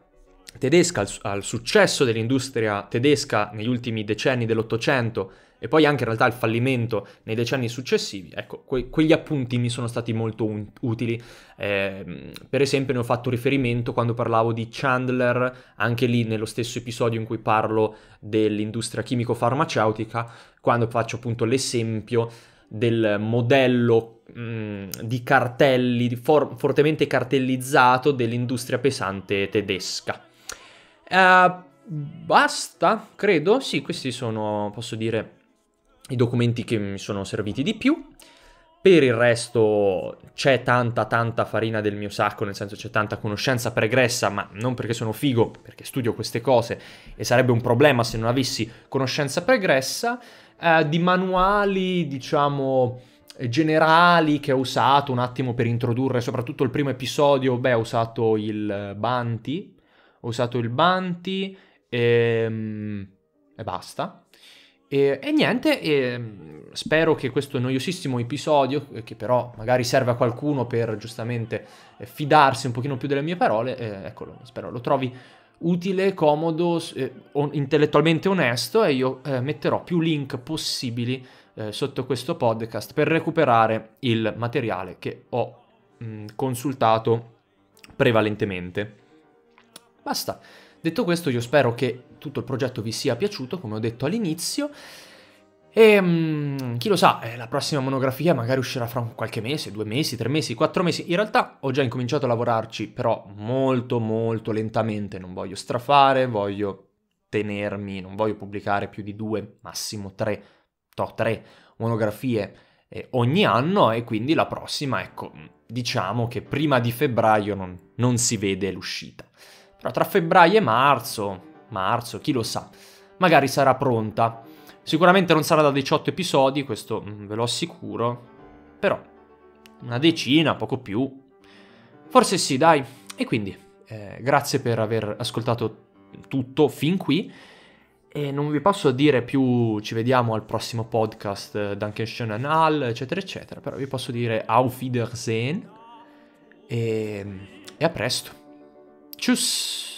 tedesca, al, al successo dell'industria tedesca negli ultimi decenni dell'Ottocento e poi anche in realtà al fallimento nei decenni successivi, ecco, que- quegli appunti mi sono stati molto un- utili. Eh, per esempio ne ho fatto riferimento quando parlavo di Chandler, anche lì nello stesso episodio in cui parlo dell'industria chimico-farmaceutica, quando faccio appunto l'esempio del modello mh, di cartelli, for- fortemente cartellizzato dell'industria pesante tedesca. Uh, basta, credo. Sì, questi sono, posso dire, i documenti che mi sono serviti di più. Per il resto c'è tanta, tanta farina del mio sacco, nel senso c'è tanta conoscenza pregressa, ma non perché sono figo, perché studio queste cose e sarebbe un problema se non avessi conoscenza pregressa, eh, di manuali, diciamo, generali che ho usato un attimo per introdurre, soprattutto il primo episodio, beh, ho usato il Banti, ho usato il Banti e, ehm, e basta. E, e niente, e mm, spero che questo noiosissimo episodio, eh, che però magari serve a qualcuno per giustamente eh, fidarsi un pochino più delle mie parole, eh, eccolo, spero lo trovi utile, comodo, eh, intellettualmente onesto e io eh, metterò più link possibili eh, sotto questo podcast per recuperare il materiale che ho mh, mm, consultato prevalentemente. Basta. Detto questo, io spero che tutto il progetto vi sia piaciuto, come ho detto all'inizio. E ehm, chi lo sa, eh, la prossima monografia magari uscirà fra qualche mese, due mesi, tre mesi, quattro mesi. In realtà ho già incominciato a lavorarci, però molto molto lentamente. Non voglio strafare, voglio tenermi, non voglio pubblicare più di due, massimo tre, to, tre monografie eh, ogni anno e quindi la prossima, ecco, diciamo che prima di febbraio non, non si vede l'uscita. Però tra febbraio e marzo, marzo, chi lo sa, magari sarà pronta. Sicuramente non sarà da 18 episodi, questo mm, ve lo assicuro, però una decina, poco più. Forse sì, dai. E quindi, eh, grazie per aver ascoltato tutto fin qui. E non vi posso dire più ci vediamo al prossimo podcast eh, Dankeschön an all, eccetera, eccetera, però vi posso dire auf Wiedersehen e, mm, e a presto. Tschüss.